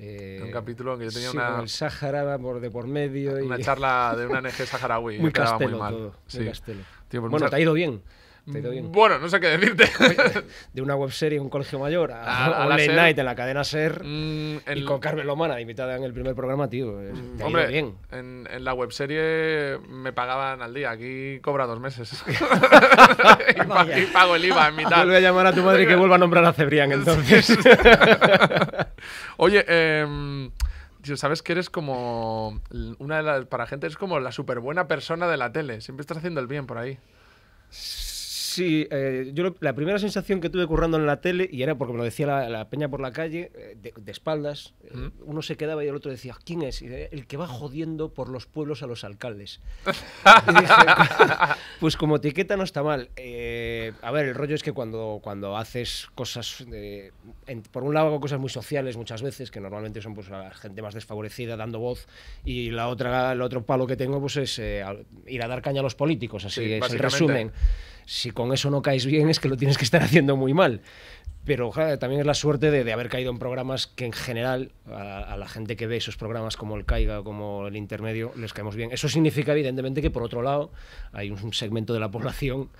I: Eh, un capítulo en que yo tenía sí, una. El Sahara por, de por medio. Una charla de una NG saharaui. muy, castelo muy mal. Todo, sí.
A: Pues bueno, te ha ido
I: bien. Mm,
A: bueno, no sé qué decirte.
I: De una webserie un colegio mayor a, Late Night en la cadena Ser mm, y con Carmen Lomana, invitada en el primer programa, tío. Mm, hombre, bien.
A: En, la webserie me pagaban al día, aquí cobra dos meses. y, pago el IVA en mitad. Vuelve a llamar a tu madre que vuelva a nombrar a Cebrián entonces. Oye, eh... ¿sabes que eres como una de las para gente es como la super buena persona de la tele? Siempre estás haciendo el bien por ahí. Sí, eh, yo la primera sensación que tuve
I: currando en la tele, y era porque me lo decía la, peña por la calle, eh, de, espaldas, eh, uno se quedaba y el otro decía, ¿quién es? el que va jodiendo por los pueblos a los alcaldes. pues como etiqueta no está mal. a ver, el rollo es que cuando, cuando haces cosas, por un lado hago cosas muy sociales muchas veces, que normalmente son pues la gente más desfavorecida dando voz, y la otra, el otro palo que tengo pues es ir a dar caña a los políticos, así es el resumen. Si con eso no caes bien es que lo tienes que estar haciendo muy mal. Pero ojalá, también es la suerte de, haber caído en programas que en general a, la gente que ve esos programas como el Caiga, como el Intermedio, les caemos bien. Eso significa evidentemente que por otro lado hay un segmento de la población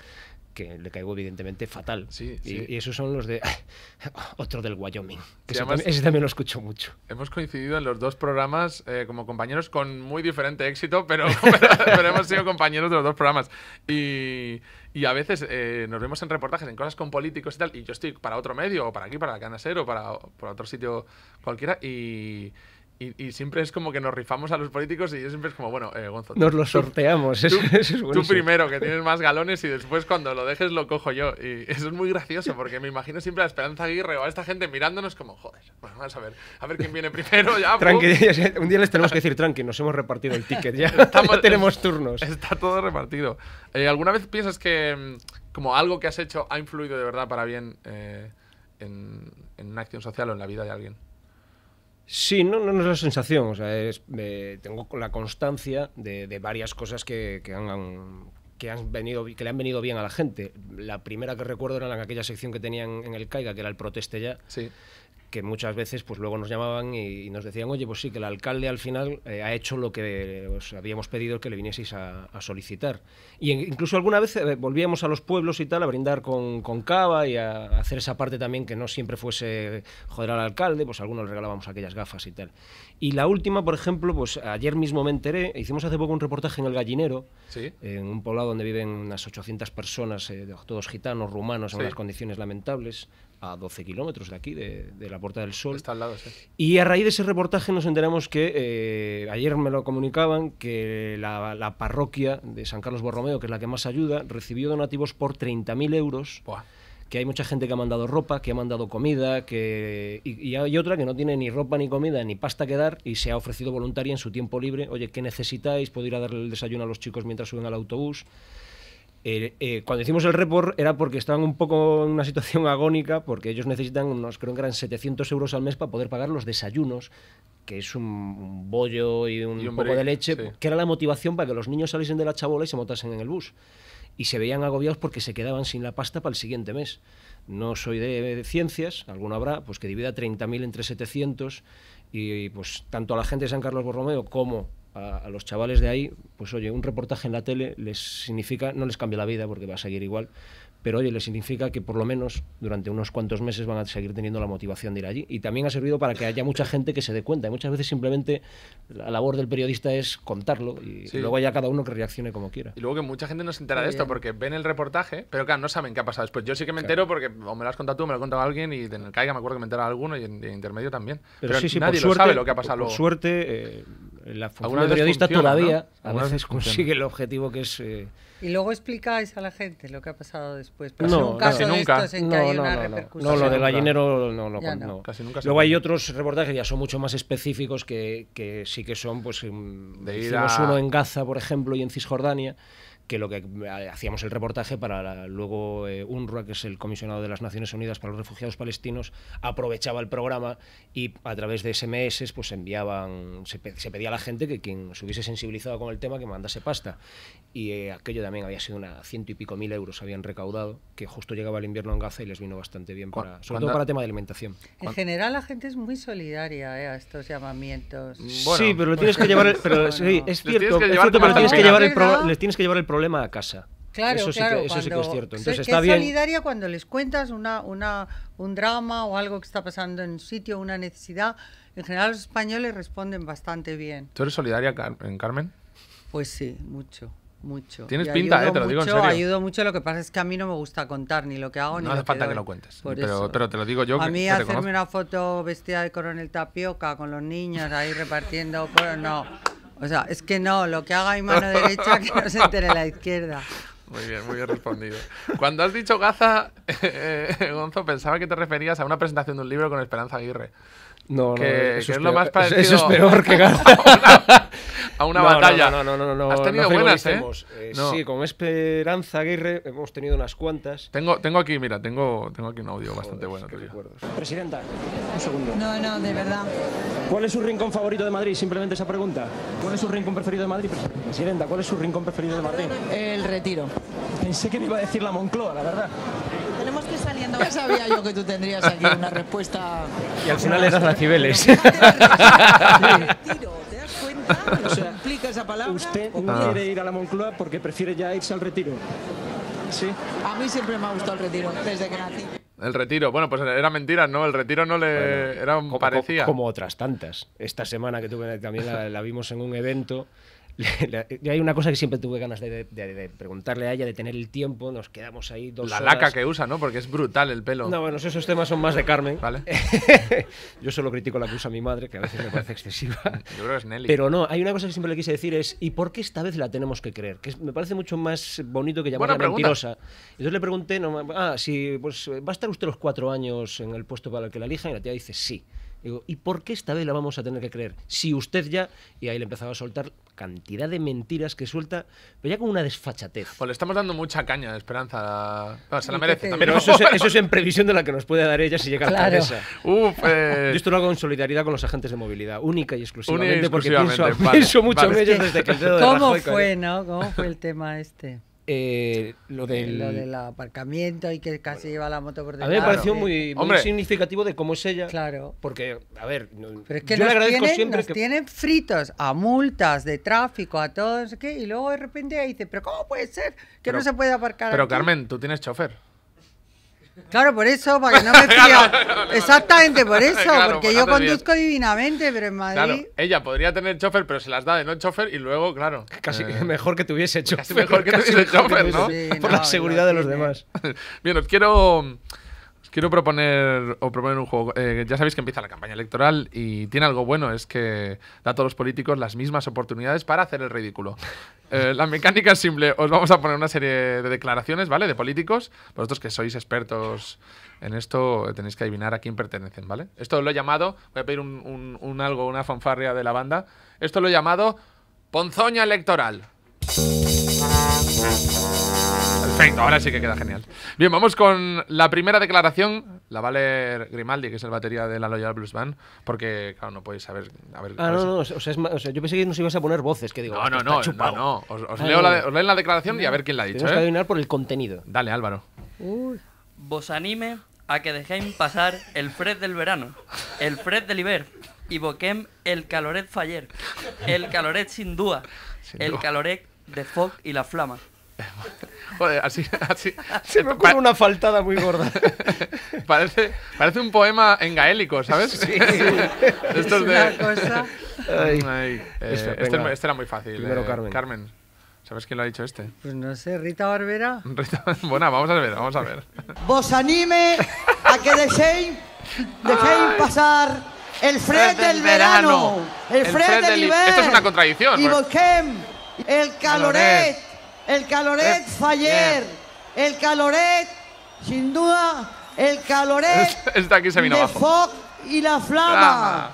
I: que le caigo evidentemente fatal. Y, esos son los de otro del Wyoming. ese, también, lo escucho mucho.
A: Hemos coincidido en los dos programas eh, como compañeros con muy diferente éxito, pero, hemos sido compañeros de los dos programas. Y, a veces eh, nos vemos en reportajes, en cosas con políticos y tal, y yo estoy para otro medio, o para aquí, para la canasero, para, para otro sitio cualquiera, y y, siempre es como que nos rifamos a los políticos y yo siempre es como, bueno, eh, Nos lo sorteamos, tú, eso, es bueno. Tú primero, que tienes más galones y después cuando lo dejes lo cojo yo. Y eso es muy gracioso porque me imagino siempre a Esperanza Aguirre o a esta gente mirándonos como, joder, pues vamos a ver, a ver quién viene primero. tranqui, un día les tenemos que decir, tranqui,
I: nos hemos repartido el ticket, ya, Estamos, tenemos turnos.
A: Está todo repartido. Eh, ¿Alguna vez piensas que mm, como algo que has hecho ha influido de verdad para bien eh, en una acción social o en la vida de alguien?
I: Sí, no, no, es la sensación. O sea, tengo la constancia de, varias cosas que, que, han venido, que le han venido bien a la gente. La primera que recuerdo era en aquella sección que tenían en el Caiga, que era el Proteste Ya. Sí que muchas veces pues luego nos llamaban y, nos decían, oye, pues sí, que el alcalde al final eh, ha hecho lo que os habíamos pedido que le vinieseis a, solicitar. Y incluso alguna vez eh, volvíamos a los pueblos y tal a brindar con, cava y a, hacer esa parte también que no siempre fuese joder al alcalde, pues algunos le regalábamos aquellas gafas y tal. Y la última, por ejemplo, pues ayer mismo me enteré, hicimos hace poco un reportaje en El Gallinero, en un poblado donde viven unas 800 personas, eh, todos gitanos, rumanos, en unas condiciones lamentables, a 12 kilómetros de aquí, de, la Puerta del Sol. Está al lado, Y a raíz de ese reportaje nos enteramos que, eh, ayer me lo comunicaban, que la, parroquia de San Carlos Borromeo, que es la que más ayuda, recibió donativos por 30.000 euros. Que hay mucha gente que ha mandado ropa, que ha mandado comida, que y, hay otra que no tiene ni ropa, ni comida, ni pasta que dar y se ha ofrecido voluntaria en su tiempo libre. Oye, ¿qué necesitáis? ¿Puedo ir a darle el desayuno a los chicos mientras suben al autobús? Eh, eh, cuando hicimos el report era porque estaban un poco en una situación agónica, porque ellos necesitan unos, creo que eran 700 euros al mes para poder pagar los desayunos, que es un, bollo y un, poco de leche, que era la motivación para que los niños saliesen de la chabola y se montasen en el bus. Y se veían agobiados porque se quedaban sin la pasta para el siguiente mes. No soy de, ciencias, alguno habrá, pues que divida 30.000 entre 700 y pues tanto a la gente de San Carlos Borromeo como a, los chavales de ahí, pues oye, un reportaje en la tele les significa, no les cambia la vida porque va a seguir igual, pero oye, les significa que por lo menos durante unos cuantos meses van a seguir teniendo la motivación de ir allí. Y también ha servido para que haya mucha gente que se dé cuenta. Y muchas veces simplemente la labor del periodista es contarlo y luego haya cada uno que reaccione como quiera.
A: Y luego que mucha gente no se entera de esto porque ven el reportaje, pero claro, no saben qué ha pasado después. Yo sí que me entero porque o me lo has contado tú, me lo ha contado alguien y en el caiga me acuerdo que me enteraba alguno y en, intermedio también. Pero, sí, nadie lo sabe lo que ha pasado
I: suerte, eh, la función periodista todavía a veces consigue
A: el objetivo que es... Eh,
B: y luego explicáis a la gente lo que ha pasado después. Pero no, casi nunca. en no, no,
I: lo del gallinero no lo no, Casi nunca Luego hay otros reportajes que ya son mucho más específicos que, que sí que son, pues, de mm, uno en Gaza, por ejemplo, y en Cisjordania que lo que eh, hacíamos el reportaje para luego un eh, UNRWA, que es el comisionado de las Naciones Unidas para los Refugiados Palestinos, aprovechaba el programa y a través de SMS pues enviaban, se, se pedía a la gente que quien se hubiese sensibilizado con el tema que mandase pasta. Y eh, aquello también había sido una ciento y pico mil euros habían recaudado, que justo llegaba el invierno en Gaza y les vino bastante bien, para, sobre todo para el tema de alimentación. En
B: general la gente es muy solidaria a estos llamamientos. sí, pero le tienes que llevar... pero, tienes
I: que llevar el programa problema a casa.
B: Claro, eso, claro, sí, que, eso es cierto. Entonces, está es bien. solidaria cuando les cuentas una, una, un drama o algo que está pasando en un sitio, una necesidad. En general, los españoles responden bastante bien.
A: ¿Tú eres solidaria, en Carmen?
B: Pues sí, mucho. Mucho. Tienes pinta, eh, te lo digo mucho, en serio. Ayudo mucho, lo que pasa es que a mí no me gusta contar ni lo que hago no No hace falta que, lo cuentes. Pero, te lo digo yo. A mí hacerme una foto vestida de coronel tapioca con los niños ahí repartiendo. Pues no. O sea, es que no, lo que haga mi mano derecha que no se entere la izquierda.
A: Muy bien, muy bien respondido. Cuando has dicho Gaza, eh, Gonzo, pensaba que te referías a una presentación de un libro con Esperanza Aguirre. No, no, eso es, lo más parecido. es peor que Gaza. a una batalla. No, no, no, no, Has tenido buenas, ¿eh? eh sí, con
I: Esperanza Aguirre hemos tenido unas cuantas.
A: Tengo, tengo aquí, mira, tengo, tengo aquí un audio bastante bueno.
I: Presidenta, un segundo. No,
B: no, de verdad.
I: ¿Cuál es su rincón favorito de Madrid? Simplemente esa pregunta. ¿Cuál es su rincón preferido de Madrid? Presidenta, ¿cuál es su rincón preferido de Madrid? El retiro.
H: Pensé que me iba a decir la Moncloa, la verdad. Tenemos que saliendo. Ya sabía yo que tú tendrías aquí una respuesta. Y al final eras la Cibeles. ¿Te das
B: cuenta? esa palabra? Usted quiere ah.
I: ir a la Moncloa porque prefiere ya irse al retiro.
B: Sí. A mí siempre me ha gustado el retiro, desde que nací.
A: El retiro, bueno, pues era mentira, ¿no? El retiro no le era un parecía. Como,
I: otras tantas. Esta semana que tuve también la, la vimos en un evento y hay una cosa que siempre tuve ganas de, preguntarle a ella, de tener el tiempo, nos quedamos ahí dos La laca
A: que usa, ¿no? Porque es brutal el pelo. No,
I: bueno, esos temas son más de Carmen. Vale. Yo solo critico la que usa mi madre, que a veces me parece excesiva. Yo creo que es Nelly. Pero no, hay una cosa que siempre le quise decir es, ¿y por qué esta vez la tenemos que creer? Que me parece mucho más bonito que llamarla mentirosa. Entonces le pregunté, no, ah, si, pues, ¿va a estar usted los cuatro años en el puesto para el que la elijan? Y la tía dice, sí. Digo, ¿y por qué esta vez la vamos a tener que creer? Si usted ya, y ahí le empezaba a soltar cantidad de mentiras que suelta, pero ya con una desfachatez. Pues
A: le estamos dando mucha caña, de Esperanza. se la merece Pero eso es, en
I: previsión de la que nos puede dar ella si llega a la cabeza. Uf, eh. Yo esto lo hago en solidaridad con los agentes de movilidad, única y exclusivamente, porque pienso, mucho en ellos desde
B: que ¿Cómo fue, no? ¿Cómo fue el tema este?
I: Eh, eh, lo del
B: aparcamiento y que casi lleva la moto por detrás A mí me pareció muy,
I: significativo de cómo es ella. Claro. Porque, a ver, no, Pero es que yo le tienen, siempre. tienen
B: fritos a multas de tráfico, a todo, y luego de repente dice, ¿pero cómo puede ser que no se puede aparcar? Pero Carmen,
A: tú tienes chofer.
B: Claro, por eso, para que no me claro, Exactamente por eso, porque pues yo conduzco divinamente, pero en Madrid.
A: ella podría tener chofer, pero se las da de no chofer y luego, claro. Casi eh, mejor que tuviese chofer. Casi mejor que tuviese chofer, ¿no?
I: por la seguridad de
A: los demás. Bien, os quiero. Pues quiero proponer, o proponer un juego. Eh, ya sabéis que empieza la campaña electoral y tiene algo bueno, es que da a todos los políticos las mismas oportunidades para hacer el ridículo. Eh, la mecánica es simple. Os vamos a poner una serie de declaraciones, ¿vale? De políticos. Vosotros que sois expertos en esto, tenéis que adivinar a quién pertenecen, ¿vale? Esto lo he llamado, voy a pedir un, un algo, una fanfarria de la banda. Esto lo he llamado Ponzoña Electoral. Perfecto, ahora sí que queda genial. Bien, vamos con la primera declaración. La leer Grimaldi, que es el batería de la Loyal Blues Band, porque, claro, no podéis saber. ah, no,
I: no, yo pensé que nos ibas a poner voces, que digo. No, ah, no, no, no, no, Os, ah, leo la,
A: la declaración y a ver quién la ha
I: dicho. Tenemos que ¿eh? adivinar por el contenido. Dale, Álvaro.
B: Vos anime a que dejéis pasar el Fred del verano, el Fred del Iber, y boquem el caloret faller, el caloret sin duda, el caloret de Fog y la Flama.
A: Joder, así, Se me ocurre una faltada muy gorda. parece, parece un poema en gaélico, ¿sabes? Sí. Esto es, de... Eh, este, este, este, era muy fácil. Eh, Carmen. ¿Sabes quién lo ha dicho este? Pues no sé,
B: Rita Barbera.
A: Rita, bueno, vamos a ver, vamos a ver.
B: Vos anime a que dejéis, dejéis pasar el fred del verano, el fred, del, Esto es una contradicción. Y vos el caloret el Caloret Faller, el Caloret, sin duda, el Caloret
A: Está aquí se vino de Foc
B: y la Flama.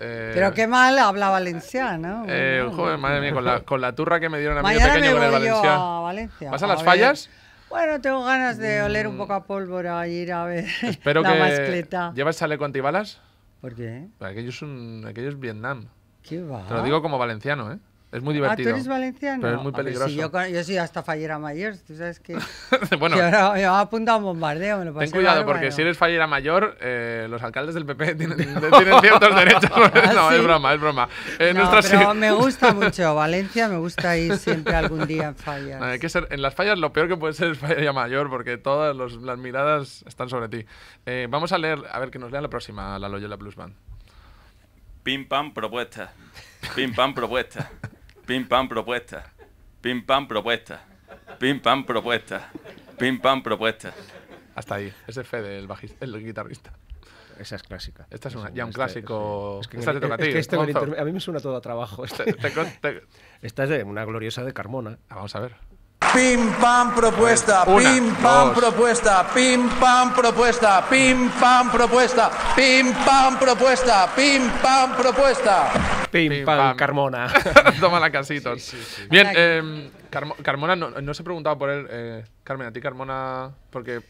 A: Eh, Pero qué
B: mal habla valenciano. Eh, joder,
A: madre mía, con la, con turra que me dieron a mí de pequeño con el valenciano. Valencia. ¿Vas a las fallas?
B: Bueno, tengo ganas de mm. oler un poco a pólvora y ir a ver Espero la que mascleta.
A: llevas chaleco antibalas. ¿Por qué? Aquello es, un, aquello es Vietnam. ¿Qué va? Te lo digo como valenciano, ¿eh? Es muy divertido. ¿Ah, pero es muy peligroso. yo,
B: yo, soy hasta Fallera Mayor, tú sabes que... bueno... yo ahora me a un bombardeo, Ten cuidado, porque si eres
A: Fallera Mayor, eh, los alcaldes del PP tienen, tienen ciertos derechos. no, es ah, broma, es broma. Eh, no, me gusta
B: mucho Valencia, me gusta ir siempre algún día en fallas. hay
A: que ser, en las fallas lo peor que puede ser es Fallera Mayor, porque todas las miradas están sobre ti. Eh, vamos a leer, a ver, que nos lea la próxima, la Loyola Blues
C: Pim pam propuesta.
A: Pim pam propuesta. Pim pam propuesta. Pim pam propuesta. Pim pam propuesta. Pim pam propuesta. Hasta ahí. Ese es Fede, el, bajista, el guitarrista. Esa es clásica. Esta es ya un clásico. esta a a
I: mí me suena todo a trabajo. ¿eh? Esta, es una gloriosa de Carmona. Ah, vamos a ver.
C: Pim pam propuesta, pim pam propuesta, pim pam propuesta,
G: pim pam propuesta, pim pam propuesta, pim pam propuesta.
C: Pim, pam, Carmona.
A: Toma la casita. Bien, em, Carmona, no, no, se preguntaba por él. Eh, Carmen, a ti Carmona, porque...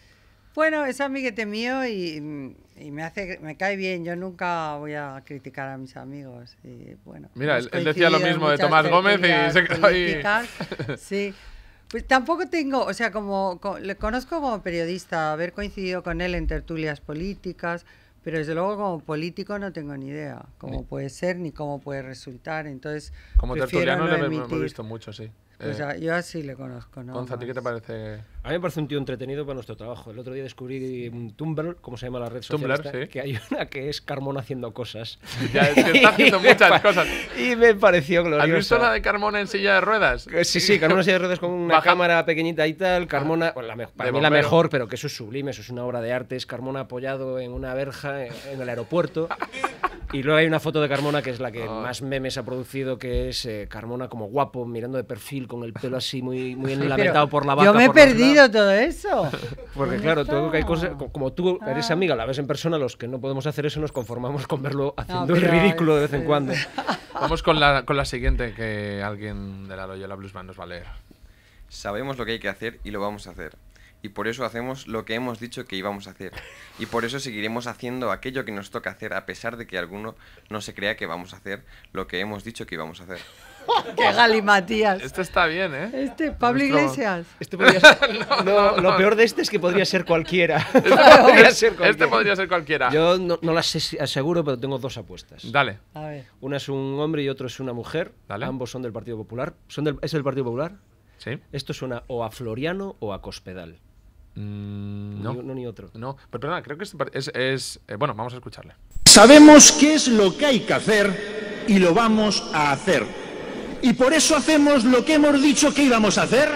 B: Bueno, es amiguete mío y, me hace, me cae bien. Yo nunca voy a criticar a mis amigos. bueno, Mira, él, decía lo mismo de Tomás Gómez y se Sí. Pues tampoco tengo, o sea, como, le conozco como periodista, haber coincidido con él en tertulias políticas, pero desde luego como político no tengo ni idea cómo puede ser ni cómo puede resultar. Entonces, como tertuliano no le he visto mucho, sí. o eh, yo así le conozco. ¿no? ¿a ti qué te parece
I: a mí me parece un tío entretenido para nuestro trabajo. El otro día descubrí un Tumblr, ¿cómo se llama la red social? Tumblr, Que hay una que es Carmona haciendo cosas. Ya, está haciendo muchas cosas. Y me pareció glorioso. ¿Has visto la
A: de Carmona en silla de ruedas? Sí, sí, Carmona en silla de ruedas con una
I: cámara pequeñita y tal. Carmona, pues, para mí la mejor, pero que eso es sublime, eso es una obra de arte. Es Carmona apoyado en una verja en, el aeropuerto. Y luego hay una foto de Carmona que es la que ah. más memes ha producido, que es eh, Carmona como guapo, mirando de perfil, con el pelo así muy, muy enlamentado por la vaca. Yo me perdí
B: todo eso? Porque claro, que
I: hay cosas, como tú ah. eres amiga, la ves en persona, los que no podemos hacer eso nos conformamos con verlo haciendo el ridículo de vez en cuando.
A: Vamos con la, con la siguiente que alguien de la Loyola Bluesman nos va a leer. Sabemos
H: lo que hay que hacer y lo vamos a hacer. Y por eso hacemos lo que hemos dicho que íbamos a hacer. Y por eso seguiremos haciendo aquello que nos toca hacer a pesar de que alguno no se crea que vamos a hacer lo que hemos dicho que íbamos a hacer.
B: Qué galimatías. Este está bien, ¿eh? Este, Pablo Iglesias. Este lo peor
I: de este es que podría ser cualquiera.
B: Este, este, podría, ser cualquiera.
I: Yo no, las aseguro, pero tengo dos apuestas. Dale. A ver. Una es un hombre y otro es una mujer. Ambos son del Partido Popular. ¿Son del... ¿Es el Partido Popular? Sí. Esto suena o a Floriano o a Cospedal.
A: Mm, no.
I: Ni otro. No, pero perdona, creo que este
A: es. es, es eh, bueno, vamos a escucharle.
I: Sabemos qué es lo que hay que hacer y lo vamos a hacer. Y por eso hacemos lo que hemos dicho que íbamos a hacer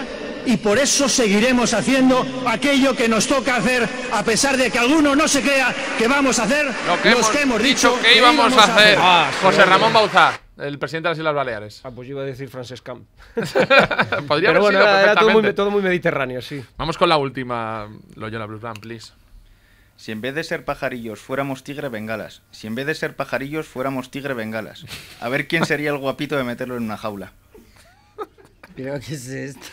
C: y por eso seguiremos haciendo aquello que nos toca hacer, a pesar de que alguno no se
H: crea que vamos a hacer lo que, hemos, dicho que, íbamos, a hacer.
A: Ah, José Ramón Bauzá. El presidente de las Islas Baleares. Ah, pues iba a decir Francesc Camp. Pero bueno, era,
I: todo, muy, mediterráneo, sí.
A: Vamos con la última, Loyola Blues Band, please. Si en vez de ser pajarillos fuéramos tigre bengalas. Si en vez de ser pajarillos fuéramos tigre bengalas. A ver quién sería el guapito de meterlo en una jaula.
B: Creo es esto.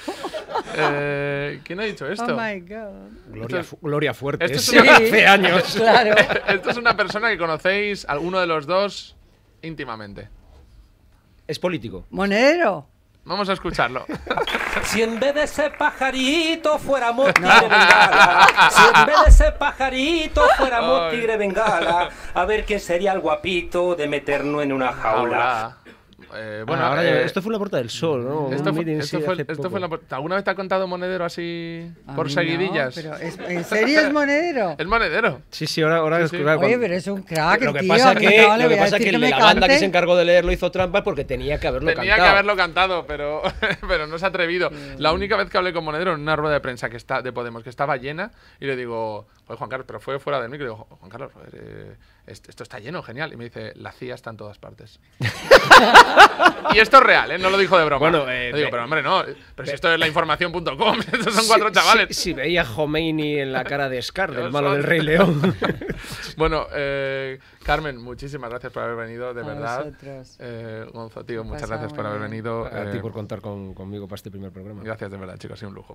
A: Eh, ¿Quién ha dicho esto? Oh my God. Gloria, Fuerte. Esto es sí, hace años. Claro. esto es una persona que conocéis, alguno de los dos, íntimamente.
B: Es político. Monedero.
A: Vamos a escucharlo.
B: Si en vez de ese
E: pajarito fuéramos tigre
I: bengala, si en vez
E: de ese pajarito fuéramos tigre bengala,
I: a ver quién sería el guapito de meternos en una jaula.
A: Eh, ah, bueno, ahora eh, esto fue la Puerta del Sol, ¿no? Esto, fue, esto fue, ¿Alguna vez te ha contado Monedero así por seguidillas? ¿En serio es
B: Monedero? es Monedero. Sí,
I: sí, ahora, ahora Oye, pero es un crack. Lo que pasa que, que, que, la banda que se encargó de leerlo hizo
A: trampa porque tenía que haberlo cantado. Tenía que haberlo cantado, pero, pero no se ha atrevido. La única vez que hablé con Monedero en una rueda de prensa que está, de Podemos que estaba llena y le digo, Oye, Juan Carlos, pero fue fuera del micro. Y digo, Juan Carlos, eh, esto está lleno, genial. Y me dice, la CIA está en todas partes. y esto es real, ¿eh? No lo dijo de broma. Bueno, eh, digo, pero hombre, no. Pero si esto es la estos son cuatro chavales. Si, veía Jomeini en la cara de Scar, el malo del Rey León. bueno, eh, Carmen, muchísimas gracias por haber venido, de verdad. Eh, Gonzo, tío, muchas gracias por haber venido. A ti eh, por contar conmigo para este primer programa. Gracias, de verdad, chicos. Ha sido un lujo.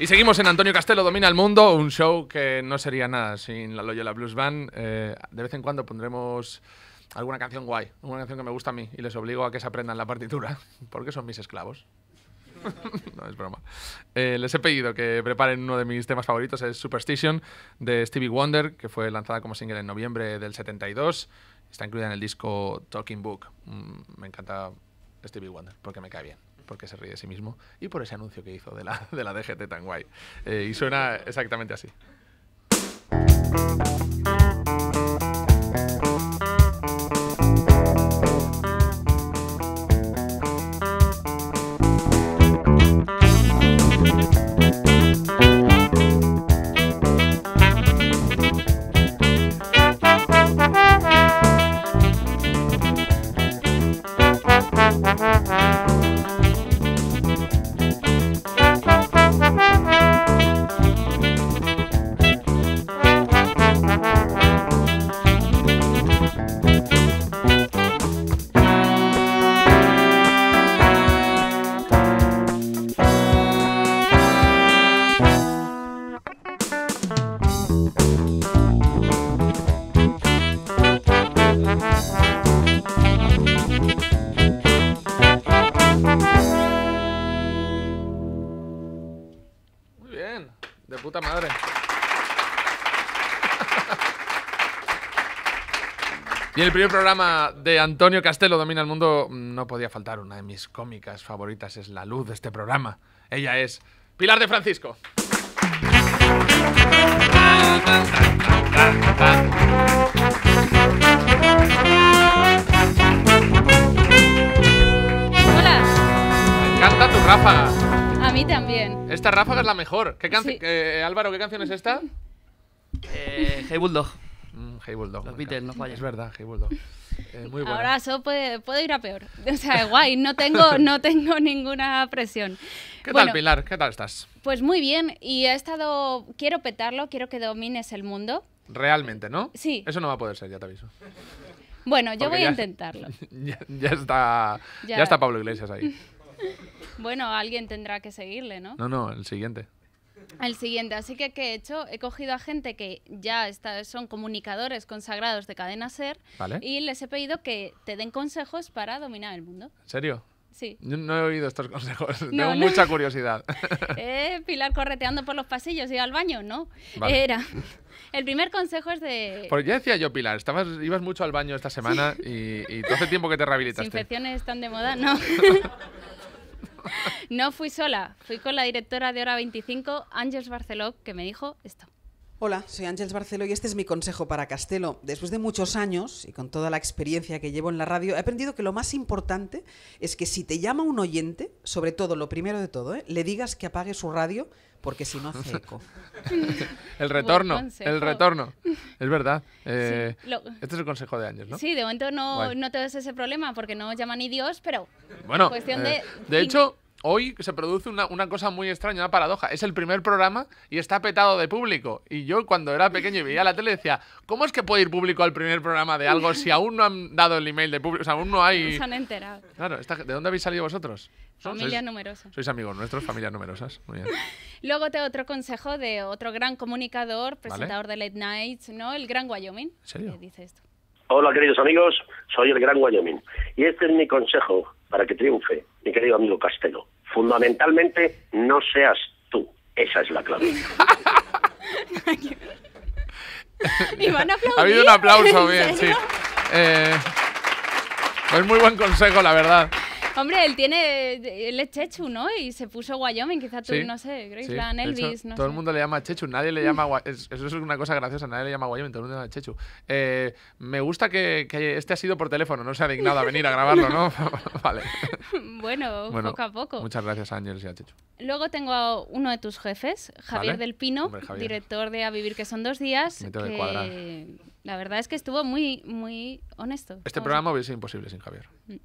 A: Y seguimos en Antonio Castelo Domina el Mundo, un show que no sería nada sin la Loyola Blues Band. Eh, de vez en cuando pondremos alguna canción guay, una canción que me gusta a mí y les obligo a que se aprendan la partitura, porque son mis esclavos. no es broma. Eh, les he pedido que preparen uno de mis temas favoritos, es Superstition de Stevie Wonder, que fue lanzada como single en noviembre del 72. Está incluida en el disco Talking Book. Mm, me encanta Stevie Wonder porque me cae bien porque se ríe de sí mismo y por ese anuncio que hizo de la, de la DGT tan guay. Eh, y suena exactamente así. Y el primer programa de Antonio Castelo, Domina el Mundo, no podía faltar una de mis cómicas favoritas, es la luz de este programa. Ella es Pilar de
F: Francisco.
J: Hola. Me encanta tu ráfaga. A mí también. Esta ráfaga es
A: la mejor. ¿Qué canción? Eh, Álvaro, ¿qué canción es esta? Eh, hey Bulldog. Mm, hey Bulldog. no Es verdad, Hey eh, Bulldog. Ahora
J: eso puede, ir a peor. O sea, guay, no tengo, no tengo ninguna presión. ¿Qué tal,
A: Pilar? ¿Qué tal estás?
J: Pues muy bien, y he estado. Quiero petarlo, quiero que domines el mundo.
A: Realmente, ¿no? Sí. Eso no va a poder ser, ya te aviso.
J: Bueno, yo voy a intentarlo.
A: Ya, está,
J: ya está Pablo Iglesias ahí. bueno, alguien tendrá que seguirle, ¿no? No,
A: no, el siguiente
J: al siguiente. Así que, ¿qué he hecho? He cogido a gente que ya está, son comunicadores consagrados de cadena ser y les he pedido que te den consejos para dominar el mundo. ¿En serio? Sí.
A: no he oído estos consejos, tengo mucha curiosidad.
J: Eh, Pilar correteando por los pasillos y al baño, no. Era. El primer consejo es de. Porque
A: ya decía yo, Pilar, estabas, ibas mucho al baño esta semana y, y todo hace tiempo que te rehabilitaste. Las
J: infecciones están de moda, no. no fui sola, fui con la directora de Hora 25, Ángels Barceló, que me dijo esto.
B: Hola, soy Ángels Barceló y este es mi consejo para Castelo. Después de muchos años y con toda la experiencia que llevo en la radio, he aprendido que lo más importante es que si te llama un oyente, sobre todo lo primero de todo, ¿eh? le digas que apague su radio porque si no hace eco.
A: el retorno, el retorno. Es verdad. Eh, este es el consejo de años, ¿no? Sí, de momento no,
J: no te ves ese problema porque no llama ni Dios, pero. Bueno, cuestión de... Eh, de hecho
A: hoy se produce una, cosa muy extraña, una paradoja. Es el primer programa y está petado de público. Y yo cuando era pequeño y veía la tele decía, ¿cómo es que puede ir público al primer programa de algo si aún no han dado el email de público? O sea, aún no hay... Se han enterado. Claro, ¿de dónde habéis salido vosotros? Familia ¿Sois,
J: numerosa. Sois
A: amigos nuestros, familias numerosas. Muy bien.
J: Luego te otro consejo de otro gran comunicador, presentador de Late Nights, ¿no? El gran Wyoming. serio? dice esto.
I: Hola, queridos amigos, soy el gran Wyoming. Y este es mi consejo para que triunfe mi querido amigo Castelo. Fundamentalmente, no seas tú.
A: Esa es la clave.
F: ha habido un aplauso, bien, sí.
A: Eh, es muy buen consejo, la verdad.
J: Hombre, él tiene. es Chechu, ¿no? Y se puso Wyoming, quizá tú, no sé, Graceland, sí. Elvis. no sé. todo el
A: mundo le llama Chechu, nadie le llama. eso es una cosa graciosa, nadie le llama Wyoming, todo el mundo le llama Chechu. Eh, me gusta que, este ha sido por teléfono, no se ha dignado a venir a grabarlo, ¿no? vale.
J: Bueno, poco a poco.
A: Muchas gracias Ángel y a Chechu.
J: Luego tengo a uno de tus jefes, Javier del Pino, director de A Vivir, que son dos días. que... la verdad es que estuvo muy, muy honesto. Este programa
A: hubiese sido imposible sin Javier.
J: Mm.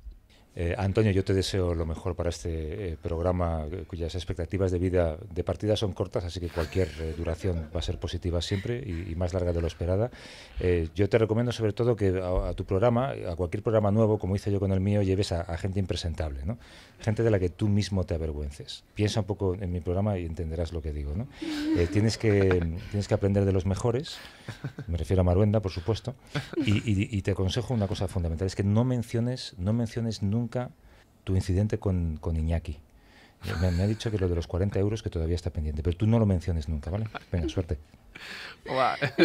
G: Eh, Antonio, yo te deseo lo mejor para este eh, programa, eh, cuyas expectativas de vida de partida son cortas, así que cualquier duración va a ser positiva siempre y, más larga de lo esperada. yo te recomiendo sobre todo que a, tu programa, a cualquier programa nuevo, como hice yo con el mío, lleves a, gente impresentable, gente de la que tú mismo te avergüences. Piensa un poco en mi programa y entenderás lo que digo. tienes, que, tienes que aprender de los mejores, me refiero a Maruenda, por supuesto, y, te aconsejo una cosa fundamental, es que no menciones, no menciones nunca tu incidente con, con Iñaki. Eh, me, ha dicho que lo de los 40 euros que todavía está pendiente, pero tú no lo menciones nunca, ¿vale? Venga, suerte.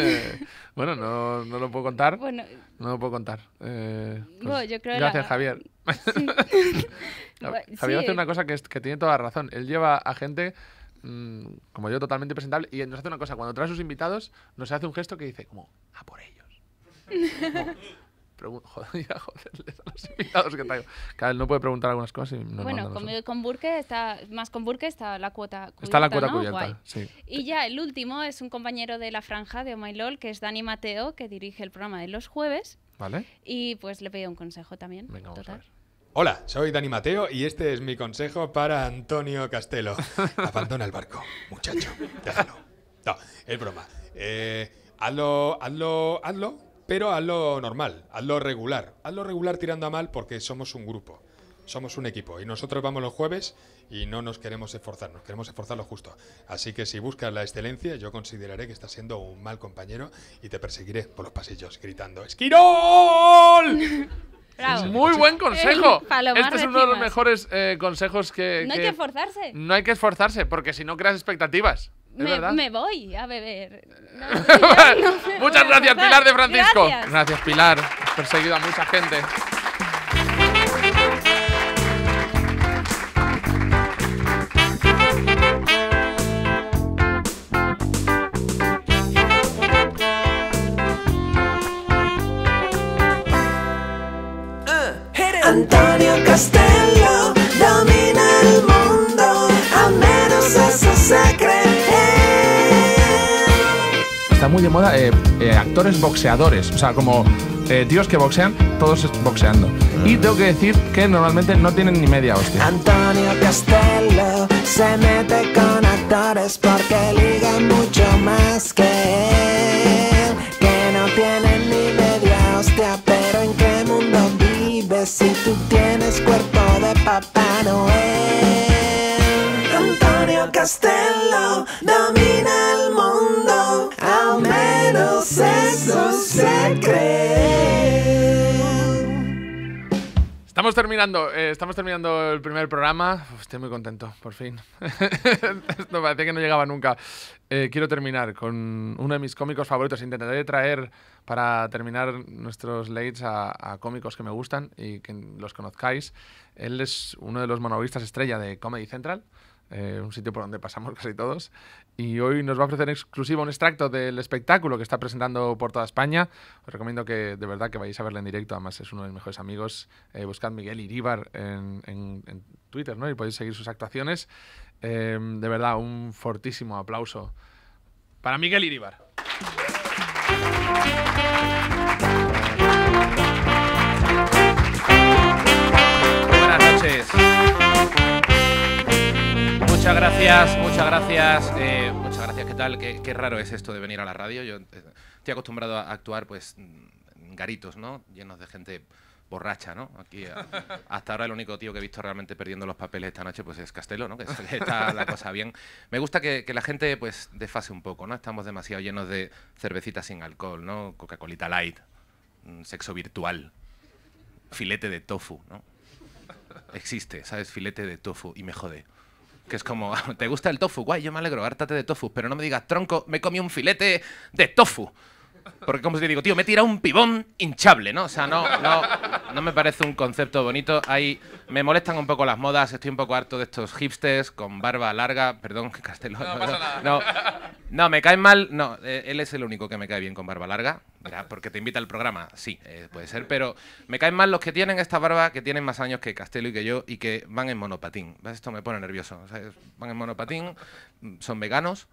A: bueno, no, no, lo puedo contar. Bueno, no lo puedo contar. gracias, Javier. Javier hace una cosa que, que tiene toda la razón. Él lleva a gente mm, como yo totalmente presentable y nos hace una cosa. Cuando trae a sus invitados, nos hace un gesto que dice como, a por
J: ellos.
A: Joder, a los invitados que traigo. Cada él no puede preguntar algunas cosas Bueno,
J: con, Burke está, más con Burke está la cuota cubierta, Está la cuota cubierta, Y ya el último es un compañero de la franja de Oh que es Dani Mateo, que dirige el programa de los jueves. Vale. Y pues le pedí un consejo también.
A: Hola, soy Dani Mateo y este es mi consejo para Antonio Castelo. Abandona el barco, muchacho. Déjalo. No, es broma. Eh, hazlo, hazlo, hazlo pero hazlo normal, hazlo regular. Hazlo regular tirando a mal porque somos un grupo, somos un equipo. Y nosotros vamos los jueves y no nos queremos esforzar, nos queremos esforzar lo justo. Así que si buscas la excelencia, yo consideraré que estás siendo un mal compañero y te perseguiré por los pasillos gritando ¡Esquirol!
J: Muy buen consejo. este es uno de los mejores
A: eh, consejos que, No hay que,
J: esforzarse.
A: No hay que esforzarse, porque si no creas expectativas. Me,
J: voy a beber. gracias, Pilar de Francisco.
A: Gracias, Pilar. Has perseguido a mucha gente.
E: Antonio Castello.
A: muy de moda eh, eh, actores boxeadores, o sea, como eh, tíos que boxean, todos boxeando. Y ah. tengo que decir que normalmente
E: no tienen ni media hostia. Antonio Castello se mete con actores porque liga mucho más que él, que no tienen ni media hostia, pero ¿en qué mundo vives si tú tienes cuerpo de Papá Noel? Antonio Castello, domingo.
A: estamos terminando, eh, estamos terminando el primer programa. estoy muy contento, por fin. Esto parece que no llegaba nunca. Eh, quiero terminar con uno de mis cómicos favoritos. Intentaré traer para terminar nuestros leads a, cómicos que me gustan y que los conozcáis. Él es uno de los monologuistas estrella de Comedy Central. Eh, un sitio por donde pasamos casi todos y hoy nos va a ofrecer en exclusiva un extracto del espectáculo que está presentando por toda España. Os recomiendo que de verdad que vayáis a verlo en directo, además es uno de mis mejores amigos. Eh, buscad Miguel Iríbar en, Twitter ¿no? y podéis seguir sus actuaciones. Em, de verdad, un fortísimo aplauso para Miguel Iríbar.
G: Buenas noches muchas gracias, muchas gracias, eh, muchas gracias, ¿qué tal? ¿Qué, raro es esto de venir a la radio, yo eh, estoy acostumbrado a actuar pues en garitos, ¿no? Llenos de gente borracha, ¿no? Aquí hasta ahora el único tío que he visto realmente perdiendo los papeles esta noche pues es Castelo, ¿no? Que está la cosa bien. Me gusta que, la gente pues desfase un poco, ¿no? Estamos demasiado llenos de cervecitas sin alcohol, ¿no? Coca-Colita light, mm, sexo virtual, filete de tofu, ¿no? Existe, ¿sabes? Filete de tofu y me jode que es como, ¿te gusta el tofu? Guay, yo me alegro, hártate de tofu, pero no me digas, tronco, me comí un filete de tofu. Porque como te digo, tío, me tira un pibón hinchable, ¿no? O sea, no, no, no me parece un concepto bonito. Ahí me molestan un poco las modas, estoy un poco harto de estos hipsters con barba larga. Perdón, Castelo. No, pasa nada. no, me caen mal. No, eh, él es el único que me cae bien con barba larga. Mira, porque te invita al programa, sí, eh, puede ser, pero me caen mal los que tienen esta barba, que tienen más años que Castelo y que yo, y que van en monopatín. Esto me pone nervioso. Van en monopatín, son veganos.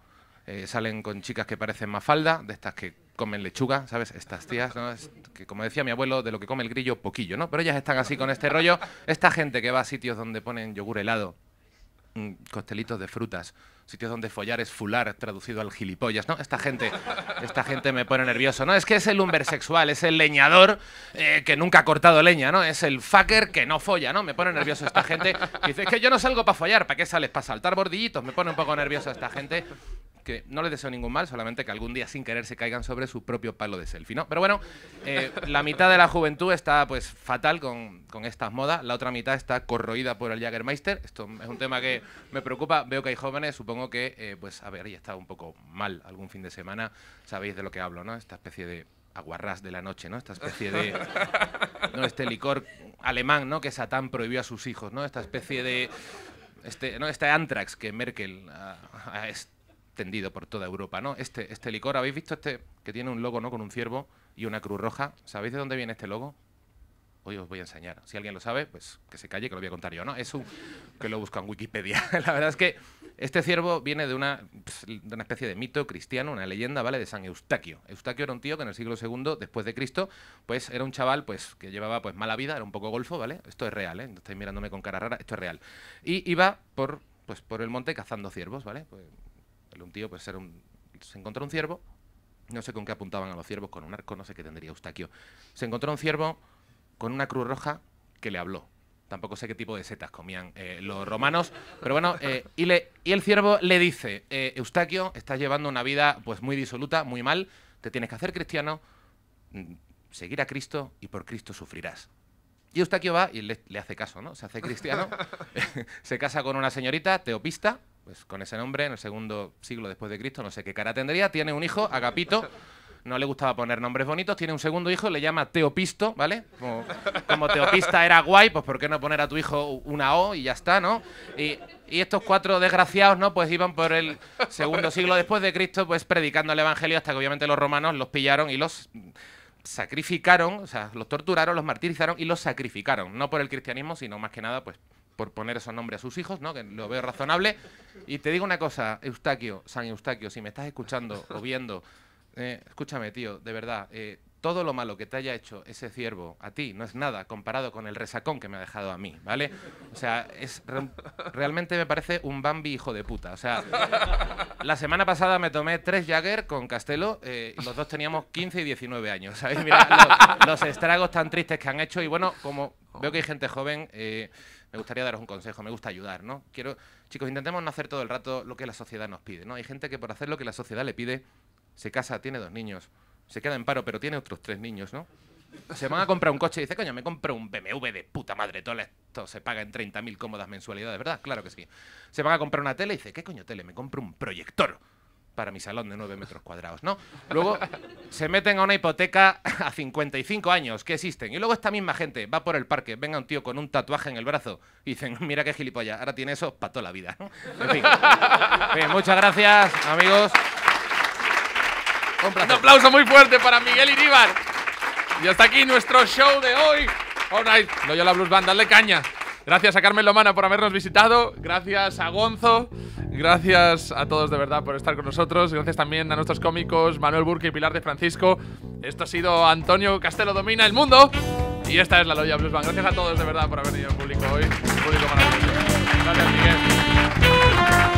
G: Eh, salen con chicas que parecen más falda, de estas que comen lechuga, ¿sabes? Estas tías, ¿no? que como decía mi abuelo, de lo que come el grillo, poquillo, ¿no? Pero ellas están así con este rollo. Esta gente que va a sitios donde ponen yogur helado, mm, costelitos de frutas, sitios donde follar es fular, traducido al gilipollas, ¿no? Esta gente, esta gente me pone nervioso, ¿no? Es que es el lumbersexual sexual, es el leñador eh, que nunca ha cortado leña, ¿no? Es el fucker que no folla, ¿no? Me pone nervioso esta gente. Dice, es que yo no salgo para follar, ¿para qué sales? Para saltar bordillitos. Me pone un poco nervioso esta gente que no les deseo ningún mal, solamente que algún día sin querer se caigan sobre su propio palo de selfie, ¿no? Pero bueno, eh, la mitad de la juventud está pues fatal con, con, estas modas, la otra mitad está corroída por el Jagermeister. Esto es un tema que me preocupa. Veo que hay jóvenes, supongo que, eh, pues a ver, ya está un poco mal algún fin de semana, sabéis de lo que hablo, ¿no? Esta especie de aguarrás de la noche, ¿no? Esta especie de... ¿no? Este licor alemán, ¿no? Que Satán prohibió a sus hijos, ¿no? Esta especie de... Este, ¿no? este antrax que Merkel ha, extendido por toda Europa, ¿no? Este, este licor, ¿habéis visto este que tiene un logo, ¿no? Con un ciervo y una cruz roja. ¿Sabéis de dónde viene este logo? Hoy os voy a enseñar. Si alguien lo sabe, pues que se calle, que lo voy a contar yo, ¿no? Es un que lo buscan en Wikipedia. la verdad es que este ciervo viene de una, pues, de una especie de mito cristiano, una leyenda, ¿vale? De San Eustaquio. Eustaquio era un tío que en el siglo II después de Cristo, pues era un chaval pues que llevaba pues mala vida, era un poco golfo, ¿vale? Esto es real, ¿eh? No estáis mirándome con cara rara, esto es real. Y iba por pues por el monte cazando ciervos, ¿vale? Pues un tío, pues un, se encontró un ciervo, no sé con qué apuntaban a los ciervos, con un arco, no sé qué tendría Eustaquio. Se encontró un ciervo con una cruz roja que le habló. Tampoco sé qué tipo de setas comían eh, los romanos, pero bueno, eh, y, le, y, el ciervo le dice, eh, Eustaquio, estás llevando una vida pues muy disoluta, muy mal, te tienes que hacer cristiano, mm, seguir a Cristo y por Cristo sufrirás. Y Eustaquio va y le, le hace caso, ¿no? Se hace cristiano, se casa con una señorita teopista, pues, con ese nombre, en el segundo siglo después de Cristo, no sé qué cara tendría, tiene un hijo, Agapito, no le gustaba poner nombres bonitos, tiene un segundo hijo, le llama Teopisto, ¿vale? Como, Teopista era guay, pues ¿por qué no poner a tu hijo una O y ya está, ¿no? Y, y, estos cuatro desgraciados, ¿no? Pues iban por el segundo siglo después de Cristo, pues predicando el Evangelio hasta que obviamente los romanos los pillaron y los sacrificaron, o sea, los torturaron, los martirizaron y los sacrificaron, no por el cristianismo, sino más que nada, pues por poner esos nombres a sus hijos, ¿no? Que lo veo razonable. Y te digo una cosa, Eustaquio, San Eustaquio, si me estás escuchando o viendo, eh, escúchame, tío, de verdad, eh, todo lo malo que te haya hecho ese ciervo a ti no es nada comparado con el resacón que me ha dejado a mí, ¿vale? O sea, es realmente me parece un Bambi hijo de puta. O sea, la semana pasada me tomé tres Jagger con Castelo, eh, los dos teníamos 15 y 19 años, ¿sabéis? Mira, los, los, estragos tan tristes que han hecho y bueno, como veo que hay gente joven... Eh, me gustaría daros un consejo, me gusta ayudar, ¿no? Quiero, chicos, intentemos no hacer todo el rato lo que la sociedad nos pide, ¿no? Hay gente que por hacer lo que la sociedad le pide, se casa, tiene dos niños, se queda en paro, pero tiene otros tres niños, ¿no? Se van a comprar un coche y dice, coño, me compro un BMW de puta madre, todo esto se paga en 30.000 cómodas mensualidades, ¿verdad? Claro que sí. Se van a comprar una tele y dice, ¿qué coño tele? Me compro un proyector para mi salón de 9 metros cuadrados, ¿no? Luego se meten a una hipoteca a 55 años, que existen. Y luego esta misma gente va por el parque, venga un tío con un tatuaje en el brazo y dicen, mira qué gilipollas, ahora tiene eso para toda la vida. En fin. muchas gracias, amigos. Un, aplauso muy fuerte para Miguel Iríbar.
A: Y hasta aquí nuestro show de hoy. All right, Loyola Blues Band, dale caña. Gracias a Carmen Lomana por habernos visitado. Gracias a Gonzo. Gracias a todos de verdad por estar con nosotros. Gracias también a nuestros cómicos Manuel Burke y Pilar de Francisco. Esto ha sido Antonio Castelo Domina el Mundo. Y esta es la Loya Blues Gracias a todos de verdad por haber venido en público hoy.
F: público maravilloso. Gracias, Miguel.